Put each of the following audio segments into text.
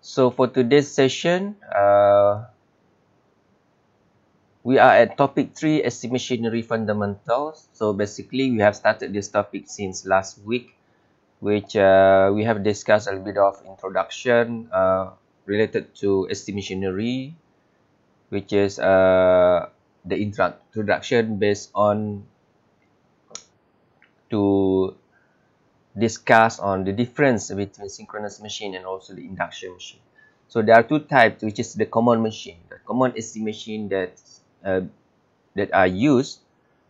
So for today's session, uh, we are at topic 3 estimationary fundamentals. So basically we have started this topic since last week which uh, we have discussed a little bit of introduction uh, related to estimationary which is uh, the introduction based on to discuss on the difference between synchronous machine and also the induction machine. So there are two types which is the common machine, the common is the machine that uh, that are used.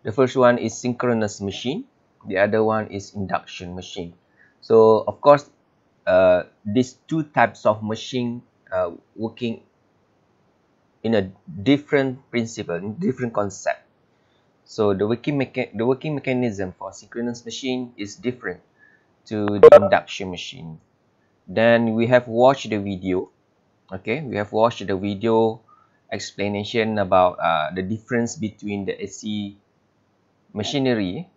The first one is synchronous machine, the other one is induction machine. So of course, uh, these two types of machine uh, working in a different principle, different concept. So the working the working mechanism for synchronous machine is different to the induction machine then we have watched the video okay we have watched the video explanation about uh, the difference between the AC machinery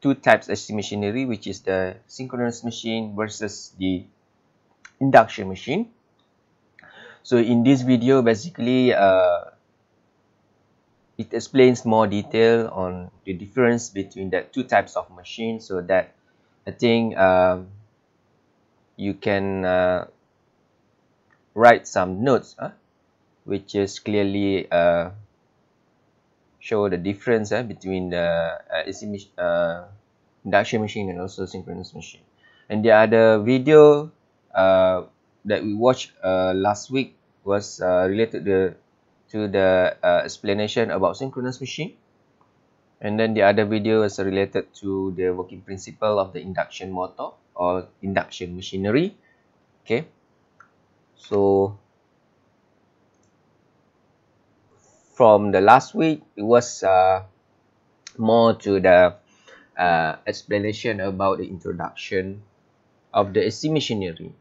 two types AC machinery which is the synchronous machine versus the induction machine so in this video basically uh, it explains more detail on the difference between the two types of machines so that I think uh, you can uh, write some notes uh, which is clearly uh, show the difference uh, between the uh, uh, induction machine and also synchronous machine. And the other video uh, that we watched uh, last week was uh, related to the, to the uh, explanation about synchronous machine. and then the other video is related to the working principle of the induction motor or induction machinery okay so from the last week it was uh, more to the uh, explanation about the introduction of the AC machinery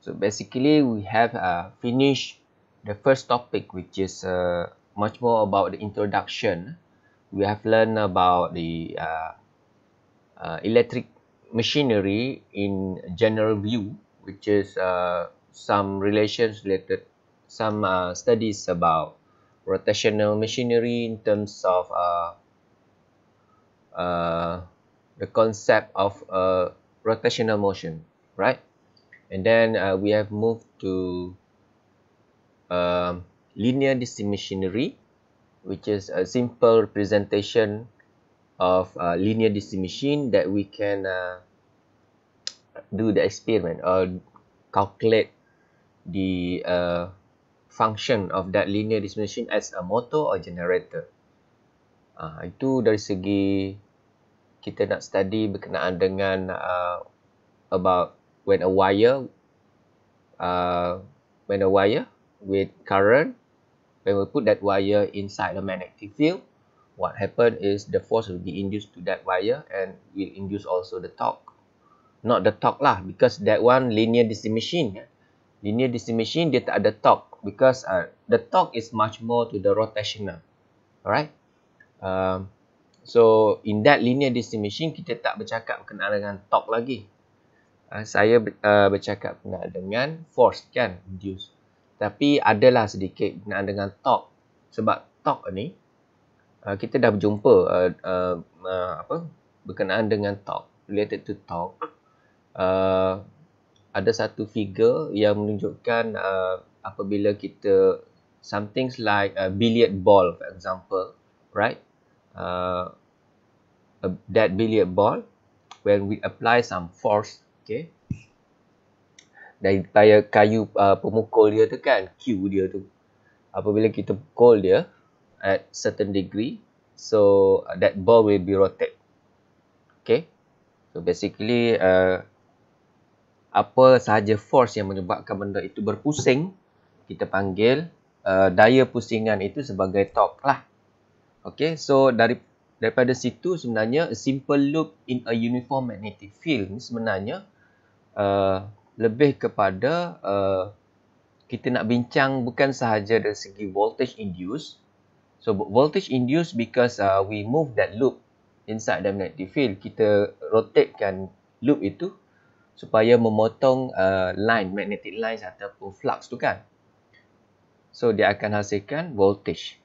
so basically we have uh, finished the first topic which is uh, much more about the introduction we have learned about the uh, uh, electric machinery in general view which is uh, some relations related some uh, studies about rotational machinery in terms of uh, uh, the concept of rotational motion right and then we have moved to linear DC machinery which is a simple representation of a linear DC machine that we can uh, do the experiment or calculate the uh, function of that linear DC machine as a motor or generator. Uh, itu dari segi kita nak study berkenaan dengan uh, about when a wire uh, when a wire with current when we put that wire inside the magnetic field, what happened is the force will be induced to that wire and will induce also the torque. Not the torque lah, because that one linear DC machine. Linear DC machine, dia tak ada torque because uh, the torque is much more to the rotational. Alright? Um, so, in that linear DC machine, kita tak bercakap kena dengan torque lagi. Uh, saya uh, bercakap kena dengan force kan, induce. Tapi adalah sedikit berkenaan dengan talk. Sebab talk ni, uh, kita dah berjumpa uh, uh, uh, apa berkenaan dengan talk. Related to talk. Uh, ada satu figure yang menunjukkan uh, apabila kita something like a billiard ball for example right uh, that billiard ball when we apply some force okay dari kayu kayu uh, pemukul dia tu kan Q dia tu apabila kita pukul dia at certain degree so uh, that ball will be rotate okay so basically uh, apa sahaja force yang menyebabkan benda itu berpusing kita panggil uh, daya pusingan itu sebagai torque lah okay so dari daripada situ sebenarnya a simple loop in a uniform magnetic field ni sebenarnya uh, lebih kepada uh, kita nak bincang bukan sahaja dari segi voltage induced. So voltage induced because uh, we move that loop inside the magnetic field. Kita rotatekan loop itu supaya memotong uh, line, magnetic lines ataupun flux tu kan. So dia akan hasilkan voltage.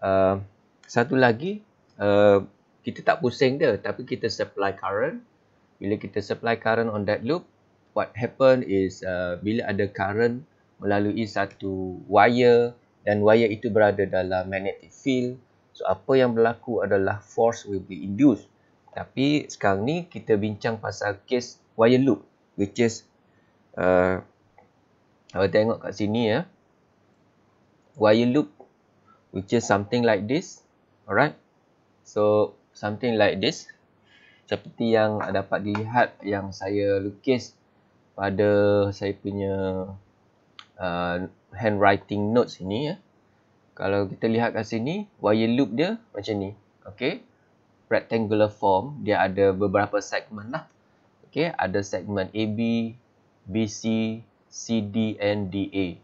Uh, satu lagi, uh, kita tak pusing dia tapi kita supply current. Bila kita supply current on that loop, what happen is uh, bila ada current melalui satu wire dan wire itu berada dalam magnetic field so apa yang berlaku adalah force will be induced tapi sekarang ni kita bincang pasal case wire loop which is uh, kalau tengok kat sini ya wire loop which is something like this alright so something like this seperti yang dapat dilihat yang saya lukis pada saya punya uh, handwriting notes ini ya. Kalau kita lihat kat sini, wire loop dia macam ni. Okay. Rectangular form. Dia ada beberapa segmen lah. Okay. Ada segmen AB, BC, CD and DA.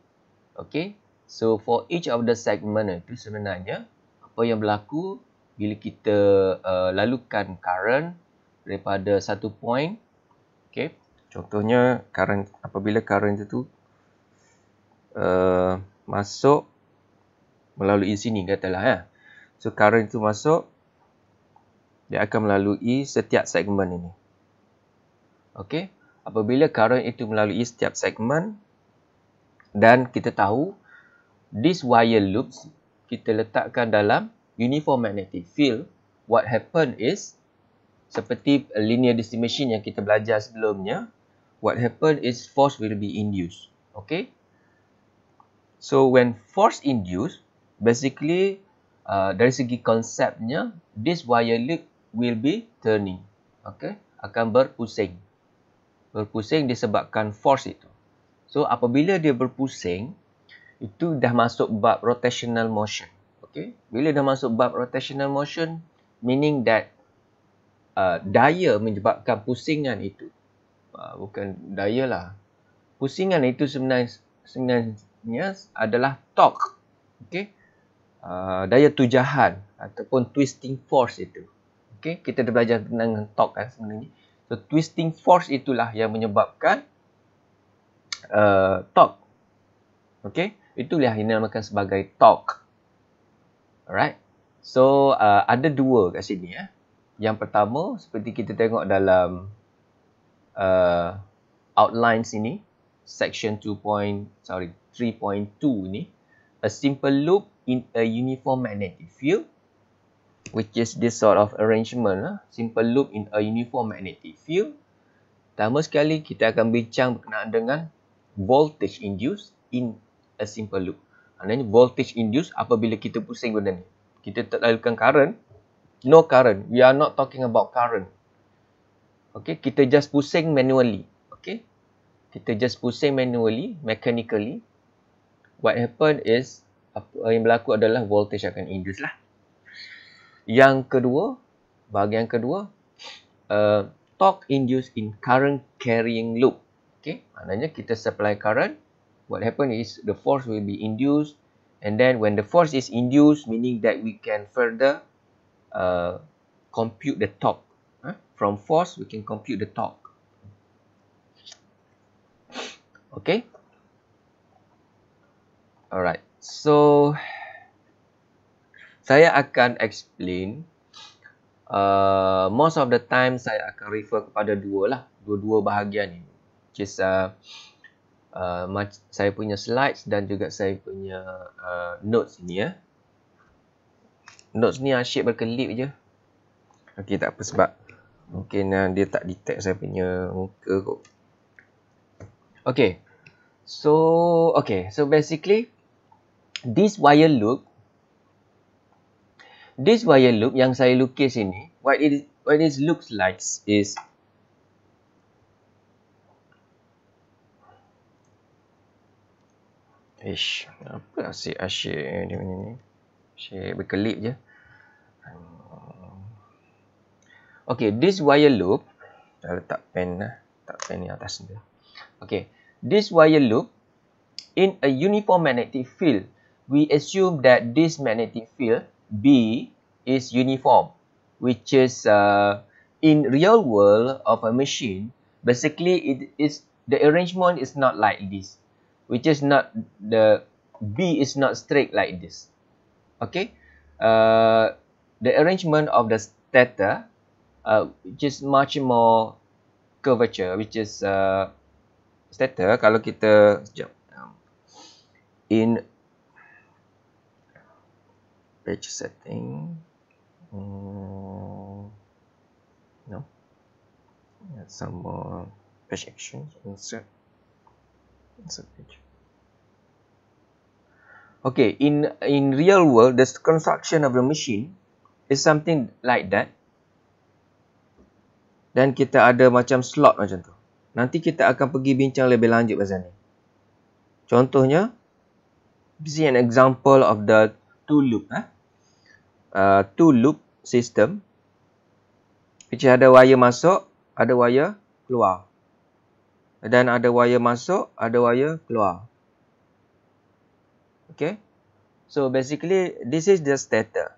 Okay. So, for each of the segment itu sebenarnya, apa yang berlaku bila kita uh, lalukan current daripada satu point. Okay contohnya current apabila current itu uh, eh, masuk melalui sini katalah ya so current itu masuk dia akan melalui setiap segmen ini okey apabila current itu melalui setiap segmen dan kita tahu this wire loops kita letakkan dalam uniform magnetic field what happen is seperti linear DC machine yang kita belajar sebelumnya what happen is force will be induced. Okay. So when force induced, basically uh, dari segi konsepnya, this wire loop will be turning. Okay, akan berpusing. Berpusing disebabkan force itu. So apabila dia berpusing, itu dah masuk bab rotational motion. Okay, bila dah masuk bab rotational motion, meaning that uh, daya menyebabkan pusingan itu Ah, bukan daya lah. Pusingan itu sebenarnya, sebenarnya adalah torque. Okay. Uh, ah, daya tujahan ataupun twisting force itu. Okay. Kita dah belajar tentang torque kan sebenarnya. So, twisting force itulah yang menyebabkan uh, torque. Okay. Itulah yang dinamakan sebagai torque. Alright. So, uh, ada dua kat sini. Eh. Yang pertama, seperti kita tengok dalam uh, outlines ini section 2. sorry 3.2 ini a simple loop in a uniform magnetic field which is this sort of arrangement lah. simple loop in a uniform magnetic field pertama sekali kita akan bincang berkenaan dengan voltage induced in a simple loop maknanya voltage induced apabila kita pusing benda ni kita terlalukan current no current we are not talking about current Okay, kita just pusing manually. Okay, kita just pusing manually, mechanically. What happen is, apa yang berlaku adalah voltage akan induce lah. Yang kedua, bahagian kedua, uh, torque induced in current carrying loop. Okay, maknanya kita supply current. What happen is, the force will be induced. And then when the force is induced, meaning that we can further uh, compute the torque from force we can compute the torque okay alright so saya akan explain uh, most of the time saya akan refer kepada dua lah dua-dua bahagian ni which is uh, uh, saya punya slides dan juga saya punya uh, notes ni ya notes ni asyik berkelip je Okay, tak apa sebab Mungkin uh, dia tak detect saya punya muka kot. Okay. So, okay. So, basically, this wire loop, this wire loop yang saya lukis ini, what it, what it looks like is, Ish, apa asyik asyik dia punya ni? Asyik berkelip je. Hmm. okay this wire loop dah letak pen letak pen ni atas ni okay this wire loop in a uniform magnetic field we assume that this magnetic field B is uniform which is uh, in real world of a machine basically it is the arrangement is not like this which is not the B is not straight like this okay uh, the arrangement of the stator uh, which is much more curvature which is uh, stator kalau kita sekejap um, in page setting hmm, no some more page actions insert insert page okay in in real world the construction of the machine is something like that dan kita ada macam slot macam tu. Nanti kita akan pergi bincang lebih lanjut pasal ni. Contohnya, this is an example of the two loop. Eh? Uh, two loop system. Which ada wire masuk, ada wire keluar. Dan ada wire masuk, ada wire keluar. Okay. So basically, this is the stator.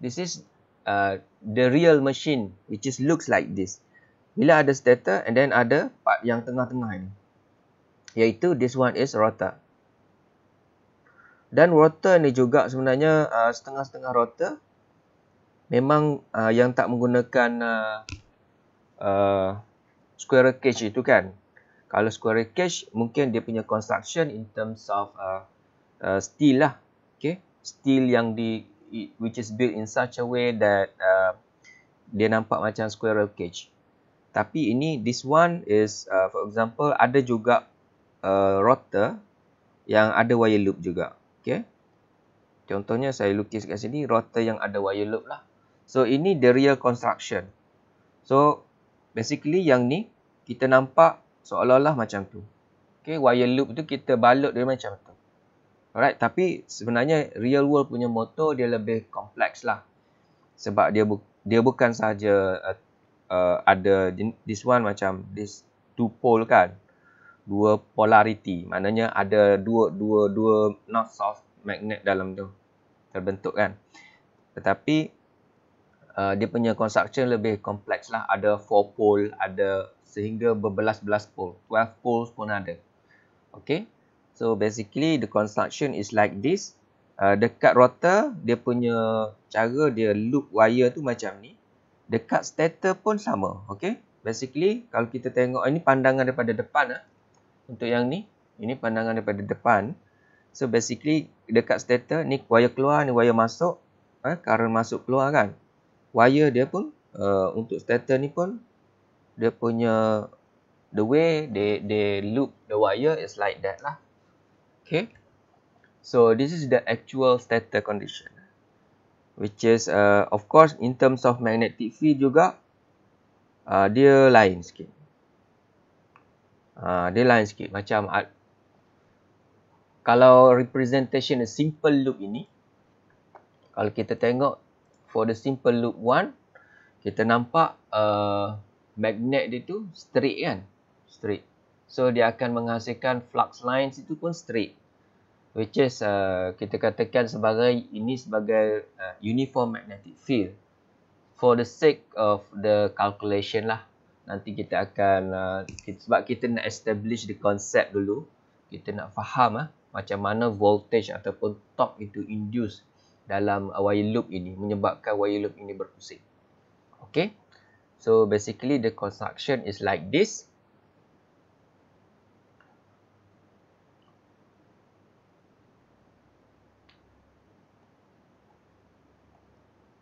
This is Uh, the real machine which is looks like this. Bila ada stator and then ada part yang tengah-tengah ni. Iaitu this one is rotor. Dan rotor ni juga sebenarnya uh, setengah-setengah uh, rotor memang uh, yang tak menggunakan uh, uh, square cage itu kan. Kalau square cage mungkin dia punya construction in terms of uh, uh, steel lah. Okay. Steel yang di which is built in such a way that uh, dia nampak macam squirrel cage. Tapi ini, this one is, uh, for example, ada juga uh, router yang ada wire loop juga. Okay. Contohnya saya lukis kat sini, router yang ada wire loop lah. So, ini the real construction. So, basically yang ni, kita nampak seolah-olah macam tu. Okay, wire loop tu kita balut dia macam tu. Alright, tapi sebenarnya real world punya motor dia lebih kompleks lah. Sebab dia bu- dia bukan sahaja uh, uh, ada this one macam this two pole kan. Dua polarity. Maknanya ada dua dua dua north south magnet dalam tu. Terbentuk kan. Tetapi uh, dia punya construction lebih kompleks lah. Ada four pole, ada sehingga berbelas-belas pole. Twelve poles pun ada. Okay. So basically the construction is like this. Uh, dekat rotor dia punya cara dia loop wire tu macam ni. Dekat stator pun sama. Okay. Basically kalau kita tengok ini pandangan daripada depan. lah. untuk yang ni. Ini pandangan daripada depan. So basically dekat stator ni wire keluar ni wire masuk. Uh, current masuk keluar kan. Wire dia pun uh, untuk stator ni pun dia punya the way they, they loop the wire is like that lah okay so this is the actual stator condition which is uh, of course in terms of magnetic field juga uh, dia lain sikit uh, dia lain sikit macam uh, kalau representation a simple loop ini kalau kita tengok for the simple loop one kita nampak uh, magnet dia tu straight kan straight So dia akan menghasilkan flux lines itu pun straight. Which is uh, kita katakan sebagai ini sebagai uh, uniform magnetic field. For the sake of the calculation lah. Nanti kita akan, uh, kita, sebab kita nak establish the concept dulu. Kita nak faham uh, macam mana voltage ataupun torque itu induce dalam uh, wire loop ini. Menyebabkan wire loop ini berpusing. Okay. So basically the construction is like this.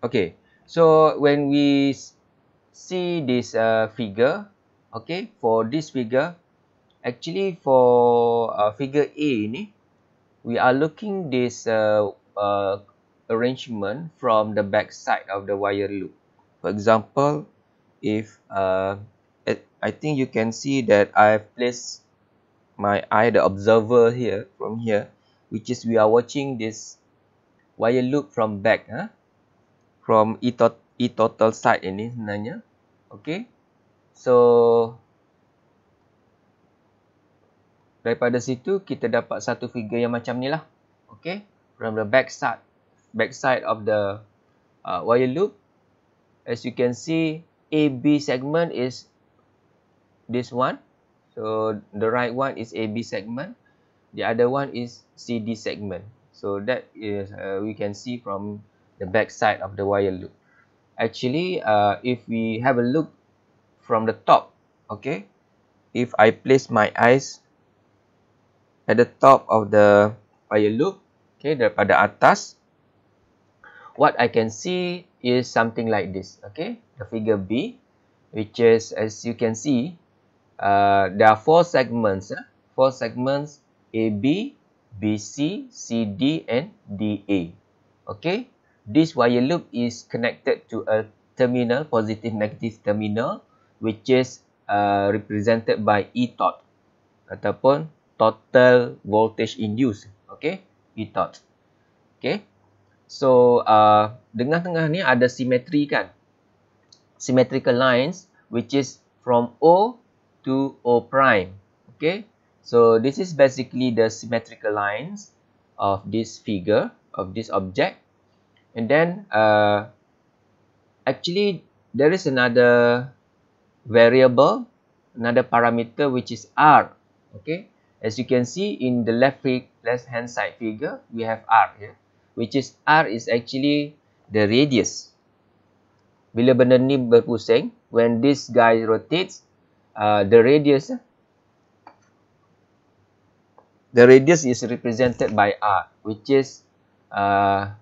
okay so when we see this uh, figure okay for this figure actually for uh, figure A ni we are looking this uh, uh, arrangement from the back side of the wire loop for example if uh, I think you can see that I've placed my eye the observer here from here which is we are watching this wire loop from back huh? from e-total e, e side ini sebenarnya. Okay. So, daripada situ kita dapat satu figure yang macam ni lah. Okay. From the back side. Back side of the uh, wire loop. As you can see, AB segment is this one. So, the right one is AB segment. The other one is CD segment. So, that is uh, we can see from the back side of the wire loop. Actually, uh, if we have a look from the top, okay, if I place my eyes at the top of the wire loop, okay, daripada atas, what I can see is something like this, okay, the figure B, which is, as you can see, uh, there are four segments, eh? four segments, AB, BC, CD, and DA, okay, okay, this wire loop is connected to a terminal positive negative terminal which is uh, represented by E tot ataupun total voltage induced okay E tot okay so uh, tengah-tengah ni ada simetri kan symmetrical lines which is from O to O prime okay so this is basically the symmetrical lines of this figure of this object and then uh, actually there is another variable another parameter which is r okay as you can see in the left left hand side figure we have r here which is r is actually the radius bila benda ni berpusing when this guy rotates uh, the radius the radius is represented by r which is uh,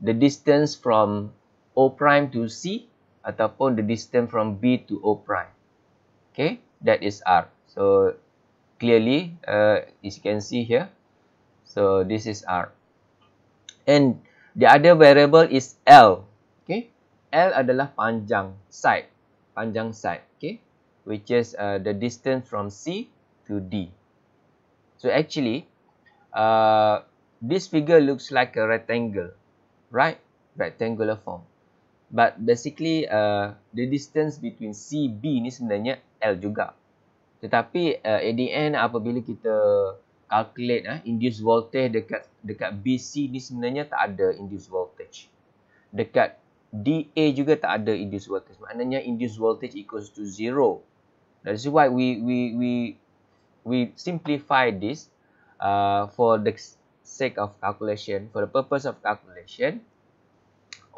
the distance from O prime to C ataupun the distance from B to O prime. Okay, that is R. So clearly, uh, as you can see here, so this is R. And the other variable is L. Okay, L adalah panjang side, panjang side. Okay, which is uh, the distance from C to D. So actually, uh, this figure looks like a rectangle. right rectangular form. But basically uh, the distance between C B ni sebenarnya L juga. Tetapi uh, at the end apabila kita calculate uh, induced voltage dekat dekat B C ni sebenarnya tak ada induced voltage. Dekat D A juga tak ada induced voltage. Maknanya induced voltage equals to zero. That's why we we we we simplify this uh, for the sake of calculation, for the purpose of calculation,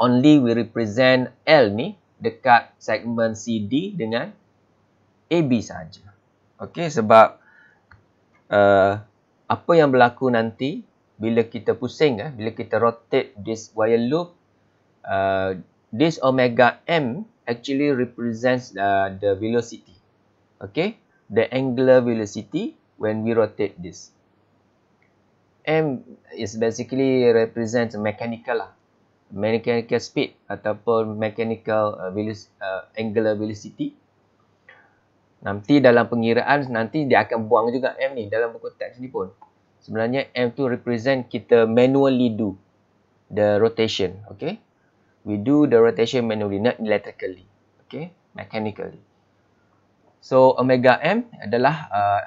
only we represent L ni dekat segmen CD dengan AB saja. Okey, sebab uh, apa yang berlaku nanti bila kita pusing, eh, bila kita rotate this wire loop, uh, this omega M actually represents uh, the velocity. Okey, the angular velocity when we rotate this. M is basically represent mechanical lah. Mechanical speed ataupun mechanical uh, velis, uh, angular velocity. Nanti dalam pengiraan nanti dia akan buang juga M ni dalam buku teks ni pun. Sebenarnya M tu represent kita manually do the rotation. Okay. We do the rotation manually not electrically. Okay. Mechanically. So omega M adalah uh,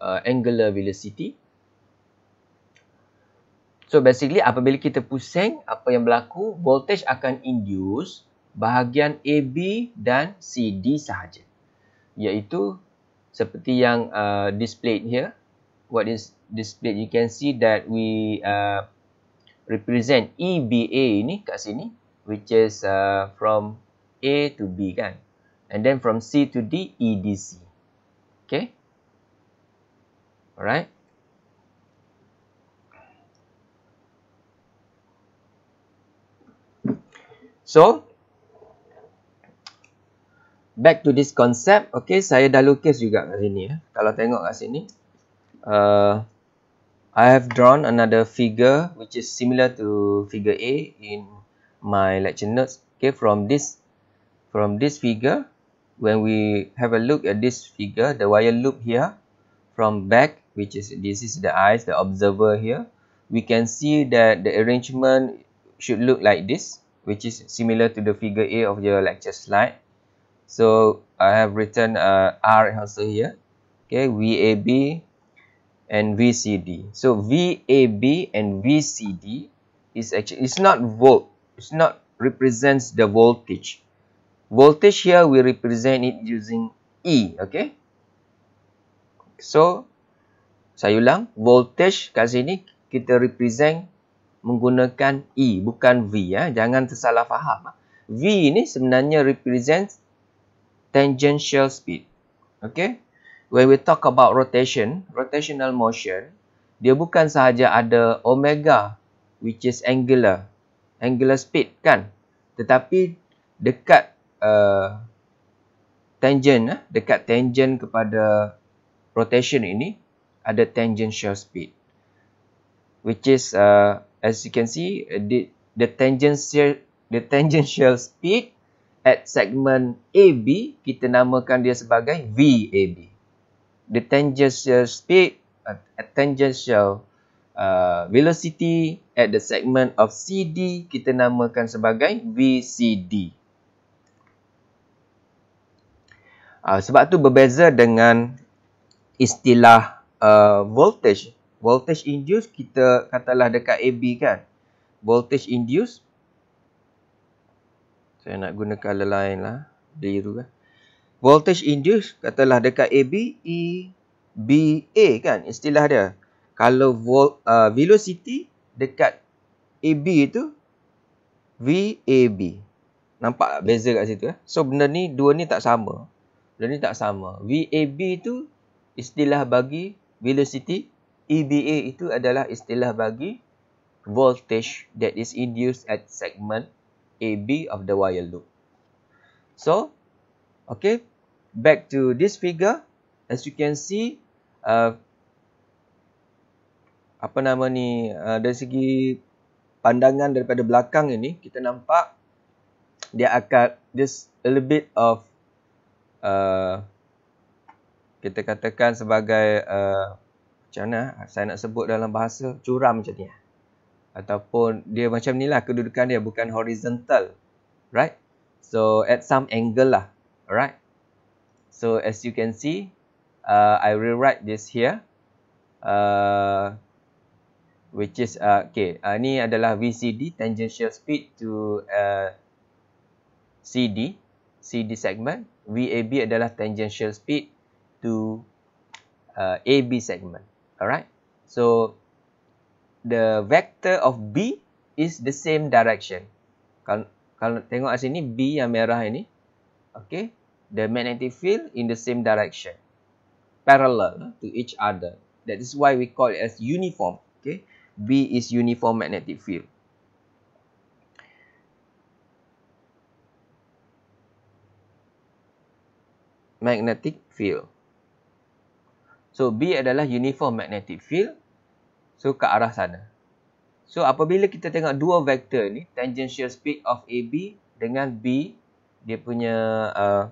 uh, angular velocity. So basically apabila kita pusing apa yang berlaku voltage akan induce bahagian AB dan CD sahaja. Iaitu seperti yang uh, displayed here. What is displayed you can see that we uh, represent EBA ni kat sini which is uh, from A to B kan. And then from C to D EDC. Okay? Alright? So, back to this concept. Okay, saya dah lukis juga kat sini. Eh. Kalau tengok kat sini. Uh, I have drawn another figure which is similar to figure A in my lecture notes. Okay, from this from this figure, when we have a look at this figure, the wire loop here from back, which is this is the eyes, the observer here, we can see that the arrangement should look like this. which is similar to the figure A of your lecture slide. So I have written uh, R also here. Okay, VAB and VCD. So VAB and VCD is actually it's not volt. It's not represents the voltage. Voltage here we represent it using E. Okay. So saya ulang voltage kat sini kita represent menggunakan E bukan V ya. Jangan tersalah faham. Ah. V ini sebenarnya represents tangential speed. Okay. When we talk about rotation, rotational motion, dia bukan sahaja ada omega which is angular, angular speed kan. Tetapi dekat uh, tangent, eh, dekat tangent kepada rotation ini, ada tangential speed. Which is uh, as you can see, the, the tangential the tangential speed at segment AB kita namakan dia sebagai VAB. The tangential speed uh, at tangential uh, velocity at the segment of CD kita namakan sebagai VCD. Uh, sebab tu berbeza dengan istilah uh, voltage voltage induced kita katalah dekat AB kan voltage induced saya nak guna color lain lah biru kan voltage induced katalah dekat AB E B A kan istilah dia kalau volt, uh, velocity dekat AB itu VAB nampak tak beza kat situ eh? so benda ni dua ni tak sama benda ni tak sama V A B tu istilah bagi velocity EVA itu adalah istilah bagi voltage that is induced at segment AB of the wire loop. So, okay, back to this figure. As you can see, uh, apa nama ni, uh, dari segi pandangan daripada belakang ini, kita nampak dia akan this a little bit of, uh, kita katakan sebagai uh, macam mana ah? saya nak sebut dalam bahasa curam macam ni ah. ataupun dia macam ni lah kedudukan dia bukan horizontal right so at some angle lah alright so as you can see uh, I write this here uh, which is uh, okay uh, ni adalah VCD tangential speed to uh, CD CD segment VAB adalah tangential speed to uh, AB segment alright so the vector of B is the same direction kalau, kalau tengok sini B yang merah ini okay the magnetic field in the same direction parallel to each other that is why we call it as uniform okay B is uniform magnetic field magnetic field So B adalah uniform magnetic field. So ke arah sana. So apabila kita tengok dua vektor ni, tangential speed of AB dengan B, dia punya uh,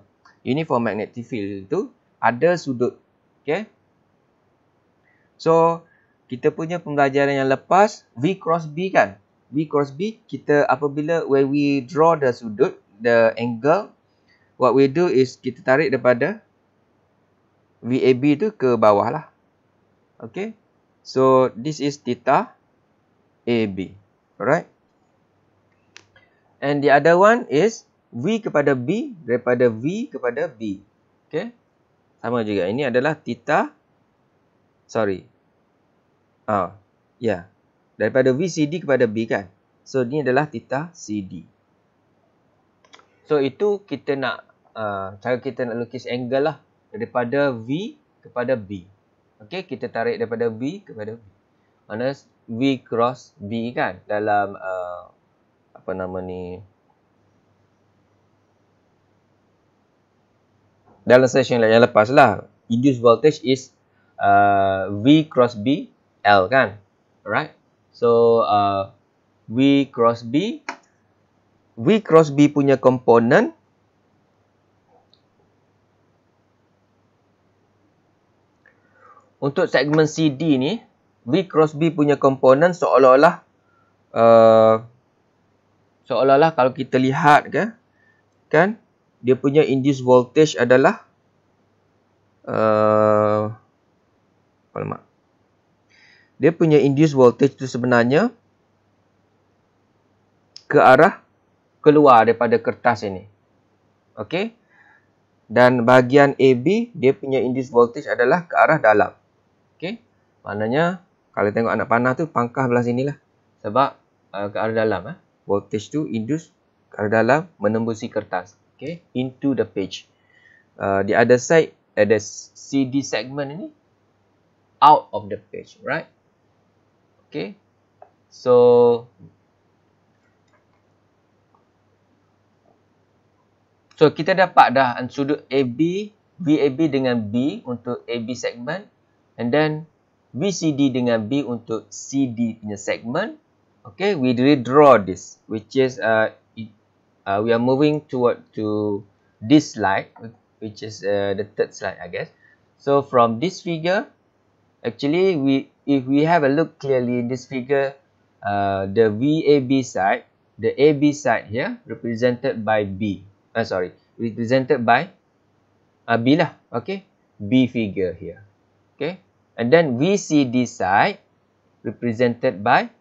uniform magnetic field tu ada sudut. Okay. So kita punya pembelajaran yang lepas, V cross B kan? V cross B, kita apabila when we draw the sudut, the angle, what we do is kita tarik daripada VAB tu ke bawah lah. Okay. So, this is theta AB. Alright. And the other one is V kepada B daripada V kepada B. Okay. Sama juga. Ini adalah theta. Sorry. Ah, oh, Ya. Yeah. Daripada VCD kepada B kan. So, ini adalah theta CD. So, itu kita nak, uh, cara kita nak lukis angle lah daripada V kepada B. Okey, kita tarik daripada V kepada B. Mana V cross B kan dalam uh, apa nama ni? Dalam session yang lepas lah, induced voltage is uh, V cross B L kan? Alright. So uh, V cross B V cross B punya komponen untuk segmen CD ni, B cross B punya komponen seolah-olah uh, seolah-olah kalau kita lihat kan, kan dia punya induced voltage adalah uh, apa mak? Dia punya induced voltage tu sebenarnya ke arah keluar daripada kertas ini. Okey. Dan bahagian AB dia punya induced voltage adalah ke arah dalam. Maknanya kalau tengok anak panah tu pangkah belah sinilah. Sebab uh, ke arah dalam eh. Voltage tu induce ke arah dalam menembusi kertas. Okay. Into the page. Uh, the other side at the CD segment ni out of the page. Right? Okay. So So kita dapat dah sudut AB VAB dengan B untuk AB segment and then BCD dengan B untuk CD punya segment. Okay, we redraw this, which is uh, it, uh, we are moving toward to this slide, which is uh, the third slide, I guess. So from this figure, actually we if we have a look clearly in this figure, uh, the VAB side, the AB side here represented by B. Uh, sorry, represented by uh, B lah. Okay, B figure here. Okay. And then we see this side represented by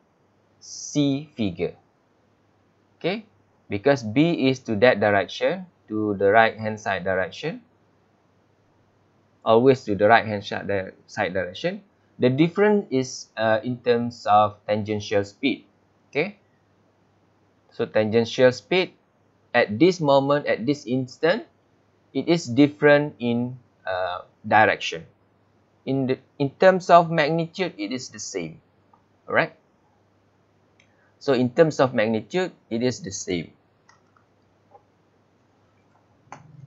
C figure. Okay, because B is to that direction, to the right hand side direction, always to the right hand side direction. The difference is uh, in terms of tangential speed. Okay, so tangential speed at this moment, at this instant, it is different in uh, direction in the in terms of magnitude it is the same all right so in terms of magnitude it is the same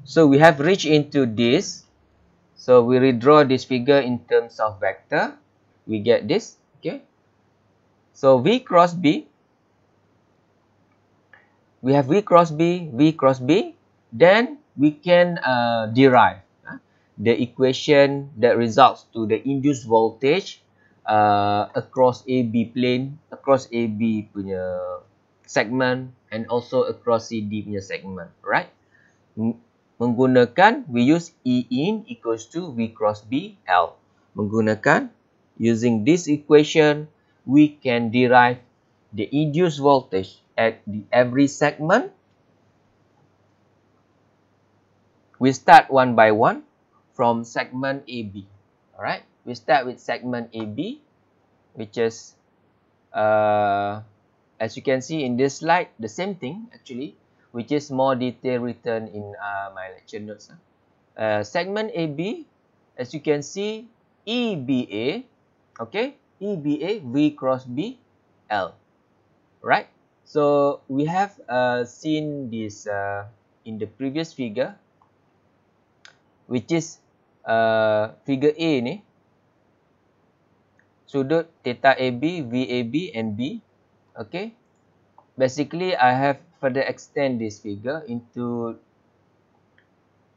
so we have reached into this so we redraw this figure in terms of vector we get this okay so v cross b we have v cross b v cross b then we can uh, derive the equation that results to the induced voltage uh, across AB plane, across AB punya segment and also across CD punya segment, right? Menggunakan, we use E in equals to V cross B L. Menggunakan, using this equation, we can derive the induced voltage at the every segment. We start one by one from segment AB. Alright, we start with segment AB, which is, uh, as you can see in this slide, the same thing actually, which is more detail written in uh, my lecture notes. Huh? Uh, segment AB, as you can see, EBA, okay, EBA, V cross B, L, right? So we have uh, seen this uh, in the previous figure, which is Uh, figure A ni sudut theta AB, VAB and B. Okay. Basically, I have further extend this figure into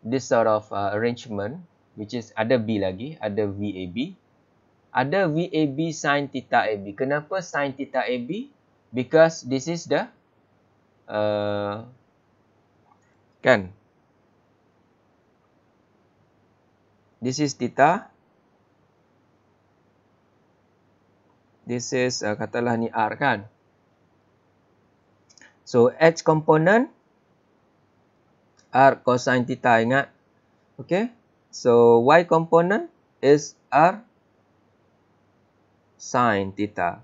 this sort of uh, arrangement which is ada B lagi, ada VAB. Ada VAB sin theta AB. Kenapa sin theta AB? Because this is the uh, kan this is theta. This is, uh, katalah ni R kan. So, H component. R cosine theta, ingat. Okay. So, Y component is R sine theta.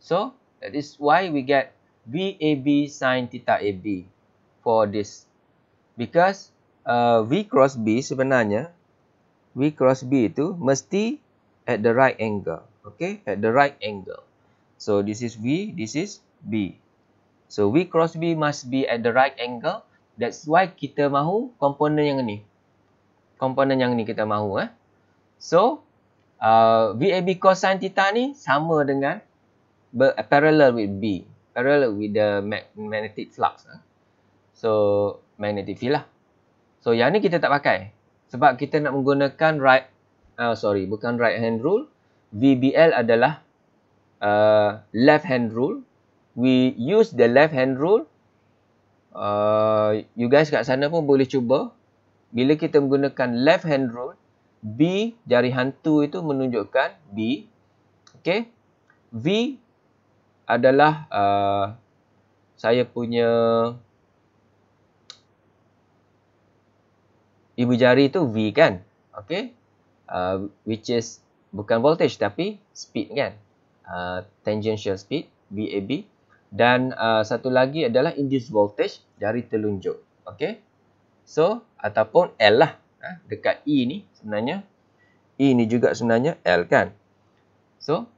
So, that is why we get VAB sine theta AB for this. Because uh, V cross B sebenarnya V cross B itu mesti at the right angle. Okay, at the right angle. So this is V, this is B. So V cross B must be at the right angle. That's why kita mahu komponen yang ni. Komponen yang ni kita mahu. Eh. So uh, VAB cosine theta ni sama dengan parallel with B. Parallel with the magnetic flux. Eh. So magnetic field lah. So yang ni kita tak pakai sebab kita nak menggunakan right uh, sorry bukan right hand rule VBL adalah uh, left hand rule we use the left hand rule uh, you guys kat sana pun boleh cuba bila kita menggunakan left hand rule B jari hantu itu menunjukkan B okay V adalah uh, saya punya ibu jari tu V kan? Okay. Uh, which is bukan voltage tapi speed kan? Uh, tangential speed, VAB. Dan uh, satu lagi adalah induced voltage jari telunjuk. Okay. So, ataupun L lah. Ha? Dekat E ni sebenarnya. E ni juga sebenarnya L kan? So,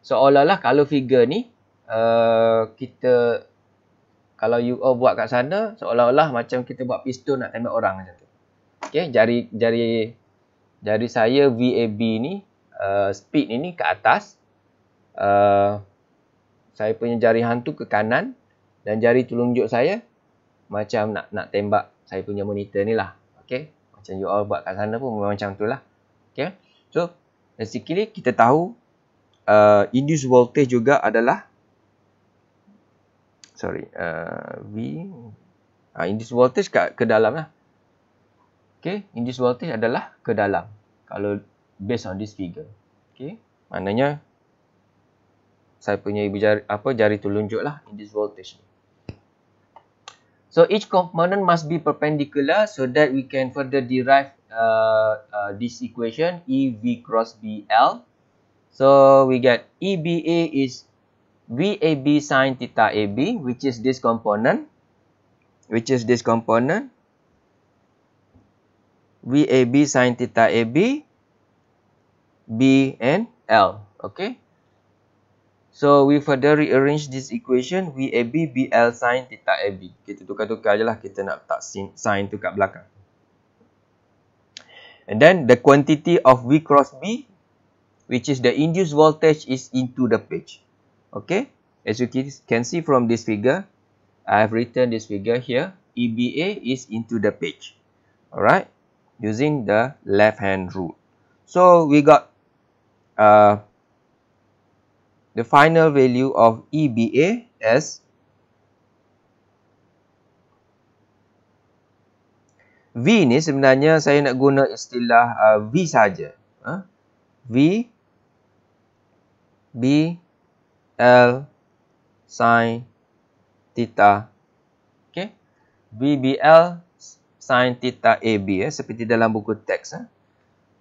seolah-olah kalau figure ni, uh, kita, kalau you all buat kat sana, seolah-olah macam kita buat piston nak tembak orang macam tu. Okey, jari jari jari saya VAB ni uh, speed ni ke atas. Uh, saya punya jari hantu ke kanan dan jari telunjuk saya macam nak nak tembak saya punya monitor ni lah. Okey. Macam you all buat kat sana pun memang macam tu lah. Okay. So, basically kita tahu uh, induced voltage juga adalah sorry, uh, V uh, induced voltage ke ke dalam lah. Okay, induced voltage adalah ke dalam. Kalau based on this figure. Okay, maknanya saya punya ibu jari, apa, jari tulunjuk lah induced voltage ni. So, each component must be perpendicular so that we can further derive uh, uh, this equation E v cross B l. So, we get E b a is v a b sin theta a b, which is this component. Which is this component. VAB sin theta AB, B and L. Okay. So, we further rearrange this equation VAB, BL sin theta AB. Kita tukar-tukar je lah. Kita nak tak sin, sin tu kat belakang. And then, the quantity of V cross B, which is the induced voltage is into the page. Okay. As you can see from this figure, I have written this figure here. EBA is into the page. Alright using the left hand rule. So we got uh, the final value of EBA as V ni sebenarnya saya nak guna istilah uh, V saja. Huh? V B L sin theta. Okay. V B L sin theta AB ya, eh, seperti dalam buku teks. Ya.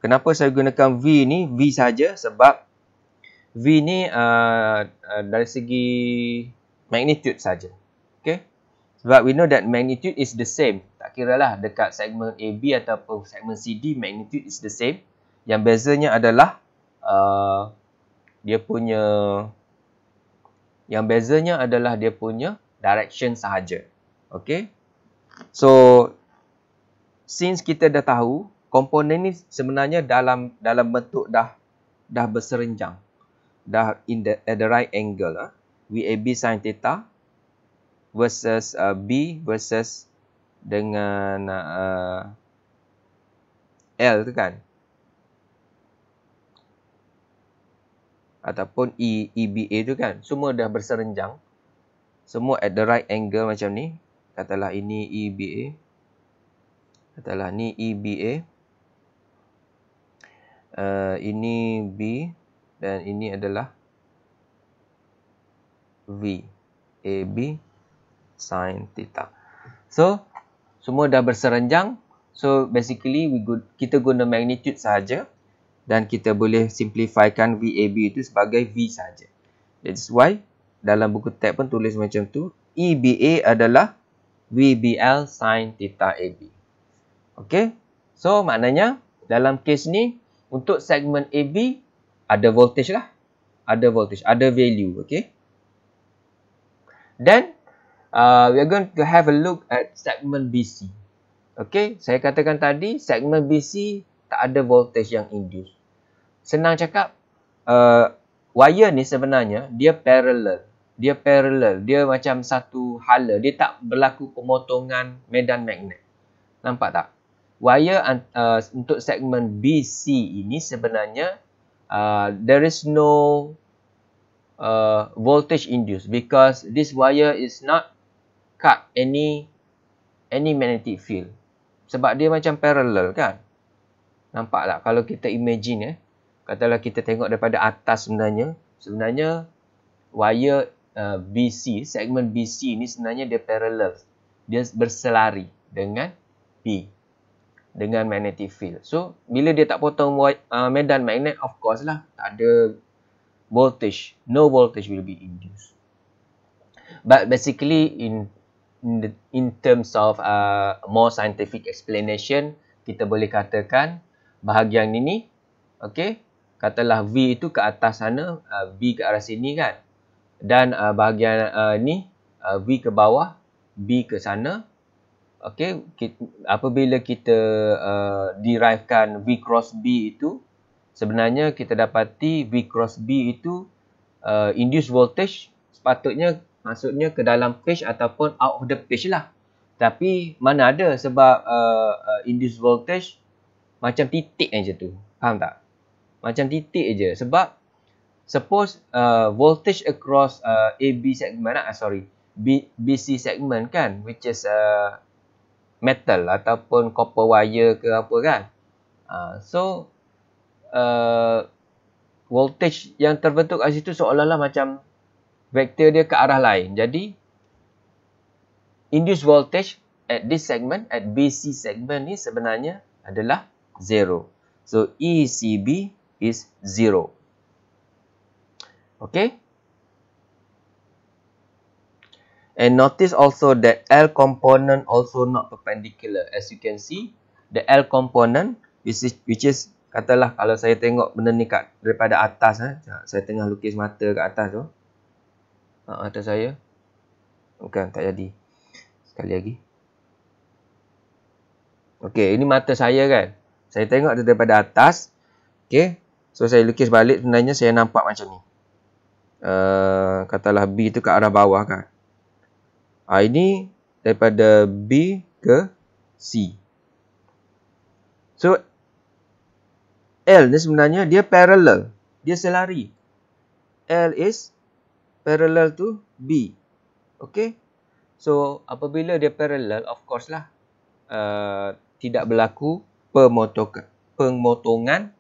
Kenapa saya gunakan V ni? V saja sebab V ni uh, uh, dari segi magnitude saja. Okay. Sebab we know that magnitude is the same. Tak kira lah dekat segmen AB ataupun segmen CD, magnitude is the same. Yang bezanya adalah uh, dia punya yang bezanya adalah dia punya direction sahaja. Okay. So, since kita dah tahu komponen ni sebenarnya dalam dalam bentuk dah dah berserenjang dah in the at the right angle ah vab sin theta versus uh, b versus dengan uh, l tu kan ataupun e eba tu kan semua dah berserenjang semua at the right angle macam ni katalah ini eba katalah ni EBA uh, ini B dan ini adalah V AB sin theta so semua dah berserenjang so basically we good, kita guna magnitude sahaja dan kita boleh simplifikan VAB itu sebagai V sahaja is why dalam buku tab pun tulis macam tu EBA adalah VBL sin theta AB Okey. So, maknanya dalam kes ni untuk segmen AB ada voltage lah. Ada voltage. Ada value. Okey. Then, uh, we are going to have a look at segmen BC. Okey. Saya katakan tadi segmen BC tak ada voltage yang induce. Senang cakap uh, wire ni sebenarnya dia parallel. Dia parallel. Dia macam satu hala. Dia tak berlaku pemotongan medan magnet. Nampak tak? wire uh, untuk segmen BC ini sebenarnya uh, there is no uh, voltage induced because this wire is not cut any any magnetic field sebab dia macam parallel kan nampak tak kalau kita imagine eh katalah kita tengok daripada atas sebenarnya sebenarnya wire uh, BC segmen BC ini sebenarnya dia parallel dia berselari dengan B dengan magnetic field. So, bila dia tak potong uh, medan magnet, of course lah, tak ada voltage. No voltage will be induced. But basically, in in, the, in terms of uh, more scientific explanation, kita boleh katakan bahagian ini, okay, katalah V itu ke atas sana, uh, V ke arah sini kan. Dan uh, bahagian uh, ni, uh, V ke bawah, B ke sana, okey apabila kita uh, derivekan v cross b itu sebenarnya kita dapati v cross b itu uh, induced voltage sepatutnya maksudnya ke dalam page ataupun out of the page lah tapi mana ada sebab uh, uh, induced voltage macam titik aja tu faham tak macam titik aja sebab suppose uh, voltage across uh, ab segment ah sorry B, bc segment kan which is uh, metal ataupun copper wire ke apa kan. Uh, so uh, voltage yang terbentuk kat situ seolah-olah macam vektor dia ke arah lain. Jadi induced voltage at this segment at BC segment ni sebenarnya adalah zero. So ECB is zero. Okay. And notice also that L component also not perpendicular. As you can see, the L component, which is, which is katalah kalau saya tengok benda ni kat, daripada atas. Eh. Saya tengah lukis mata kat atas tu. Ha, atas saya. Bukan, tak jadi. Sekali lagi. Okay, ini mata saya kan. Saya tengok daripada atas. Okay. So, saya lukis balik sebenarnya saya nampak macam ni. Uh, katalah B tu ke arah bawah kan. Ha, ini daripada B ke C. So, L ni sebenarnya dia parallel. Dia selari. L is parallel to B. Okay. So, apabila dia parallel, of course lah. Uh, tidak berlaku pemotongan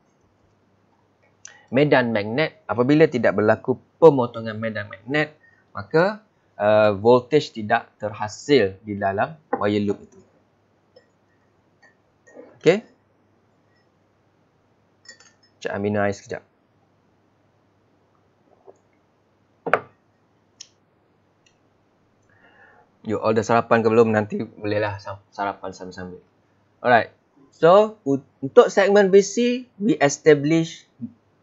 medan magnet. Apabila tidak berlaku pemotongan medan magnet, maka uh, voltage tidak terhasil di dalam wire loop itu. Okay, Cek amino air sekejap. You all dah sarapan ke belum? Nanti bolehlah sarapan sambil-sambil. Alright. So, untuk segmen BC, we establish,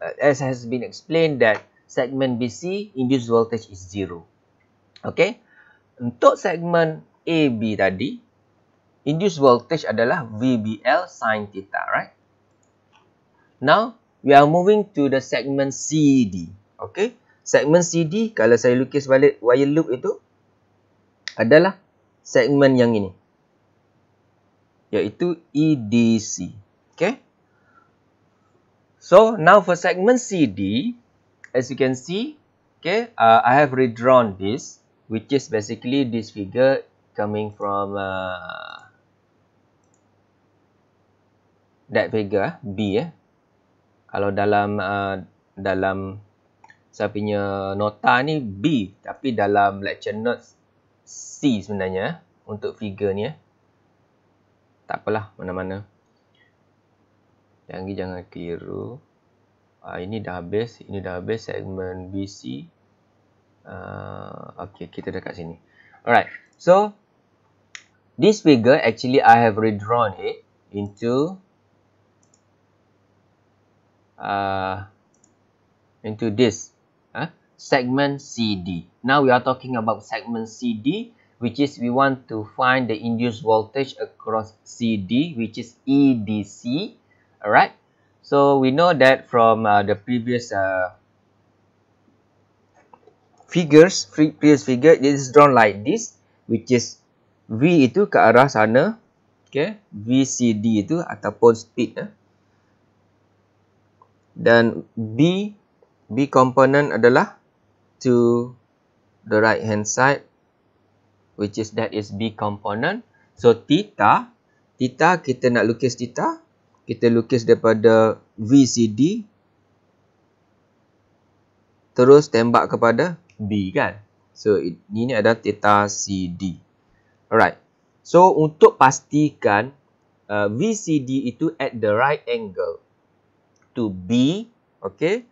uh, as has been explained, that segmen BC, induced voltage is zero. Okey. Untuk segmen AB tadi, induced voltage adalah VBL sin theta, right? Now, we are moving to the segment CD. Okey. Segment CD kalau saya lukis balik wire loop itu adalah segmen yang ini. yaitu EDC. Okey. So, now for segment CD, as you can see, okay, uh, I have redrawn this which is basically this figure coming from uh, that figure B eh. kalau dalam uh, dalam saya punya nota ni B tapi dalam lecture notes C sebenarnya eh, untuk figure ni eh. tak apalah mana-mana yang ni jangan keliru Ah ini dah habis ini dah habis segmen BC Uh, okay kita dekat sini alright so this figure actually I have redrawn it into uh, into this uh, segment CD now we are talking about segment CD which is we want to find the induced voltage across CD which is EDC alright so we know that from uh, the previous uh, figures, previous figure, it is drawn like this, which is V itu ke arah sana, okay, VCD itu ataupun speed, eh. dan B, B component adalah to the right hand side, which is that is B component, so theta, theta kita nak lukis theta, kita lukis daripada VCD, terus tembak kepada B kan. So it, ini adalah theta C D. Alright. So untuk pastikan uh, VCD itu at the right angle to B. Okay.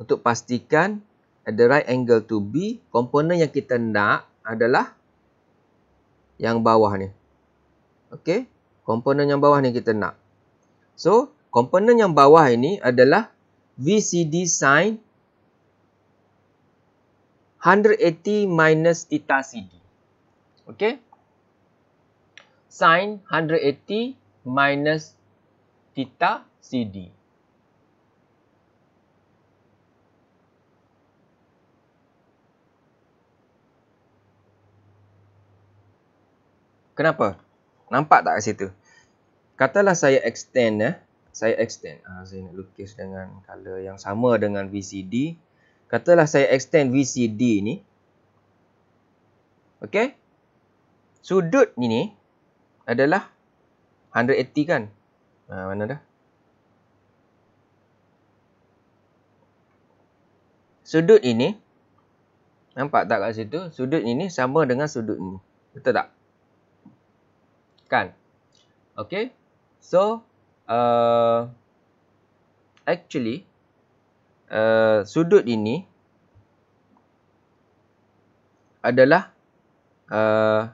Untuk pastikan at the right angle to B. Komponen yang kita nak adalah yang bawah ni. Okay. Komponen yang bawah ni kita nak. So komponen yang bawah ini adalah VCD sine 180 minus theta CD. Okay. Sin 180 minus theta CD. Kenapa? Nampak tak kat situ? Katalah saya extend. Eh? Saya extend. Ah saya nak lukis dengan color yang sama dengan VCD. VCD. Katalah saya extend VCD ni. Okay. Sudut ni ni adalah 180 kan? Ha, mana dah? Sudut ini nampak tak kat situ? Sudut ini sama dengan sudut ni. Betul tak? Kan? Okay. So, uh, actually, uh, sudut ini adalah uh,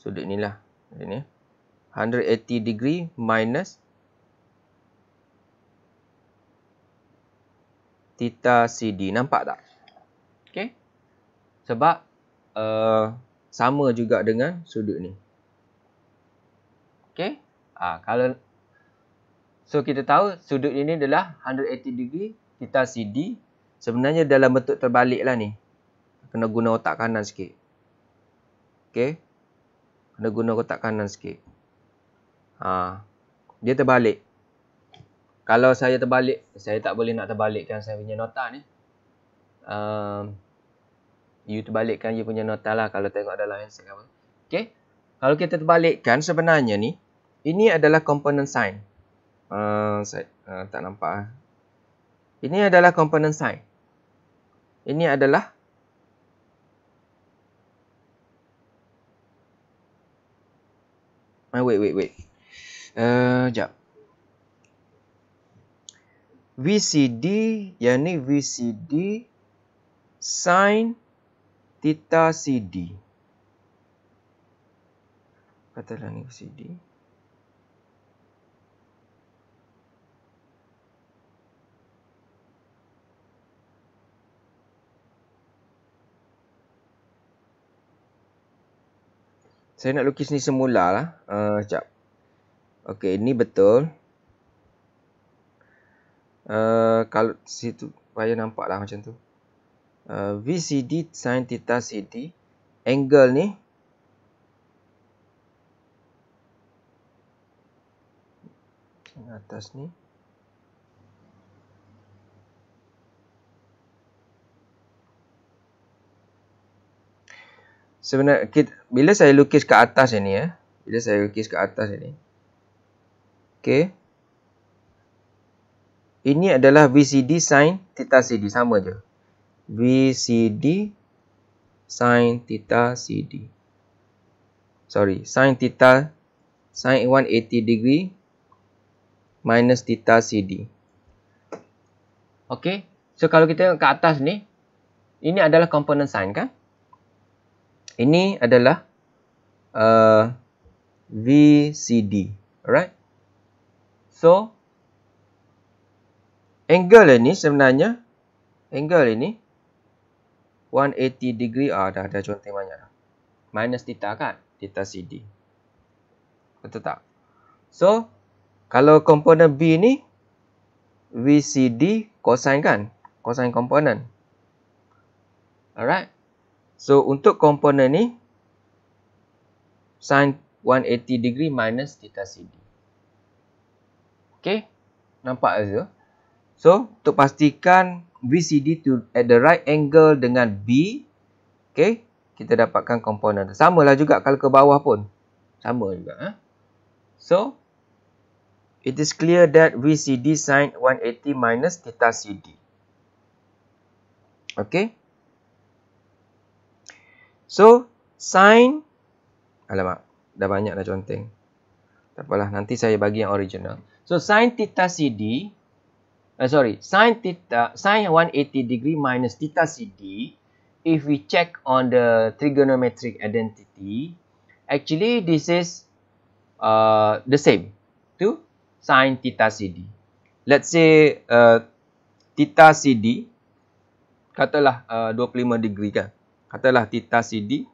sudut inilah ini 180 degree minus theta cd nampak tak okey sebab uh, sama juga dengan sudut ni okey ah uh, kalau so kita tahu sudut ini adalah 180 degree kita CD sebenarnya dalam bentuk terbalik lah ni. Kena guna otak kanan sikit. Okay? Kena guna otak kanan sikit. Ha. Dia terbalik. Kalau saya terbalik, saya tak boleh nak terbalikkan saya punya nota ni. Um, you terbalikkan you punya nota lah kalau tengok dalam handset apa. Okey. Kalau kita terbalikkan sebenarnya ni, ini adalah component sign. Uh, ehm, saya uh, tak nampak ah. Ini adalah komponen sin. Ini adalah Ah, wait, wait, wait. Sekejap. Eh, uh, VCD, yang VCD sin theta CD. Katalah ni VCD. Saya nak lukis ni semula lah. Uh, sekejap. Okay, ni betul. Uh, kalau situ, saya nampak lah macam tu. Uh, eh, VCD sin theta CD. Angle ni. Atas ni. sebenarnya kita, bila saya lukis ke atas ini ya, bila saya lukis ke atas ini. okay? Ini adalah VCD sin theta CD sama je. VCD sin theta CD. Sorry, sin theta sin 180 degree minus theta CD. Okay, So kalau kita ke atas ni, ini adalah komponen sin kan? Ini adalah uh, VCD. Alright. So, angle ini sebenarnya, angle ini, 180 degree, ah, dah ada contoh banyak dah. Minus theta kan? Theta CD. Betul tak? So, kalau komponen B ni, VCD cosine kan? Cosine komponen. Alright. So untuk komponen ni sin 180 degree minus theta CD. Okey, nampak aja. So untuk pastikan VCD to at the right angle dengan B, okey, kita dapatkan komponen. sama lah juga kalau ke bawah pun. Sama juga eh. So it is clear that VCD sin 180 minus theta CD. Okey. So, sine Alamak, dah banyak dah conteng. Tak apalah, nanti saya bagi yang original. So, sin theta CD uh, sorry, sin theta sin 180 degree minus theta CD if we check on the trigonometric identity, actually this is uh, the same to sin theta CD. Let's say uh, theta CD katalah uh, 25 degree kan katalah theta CD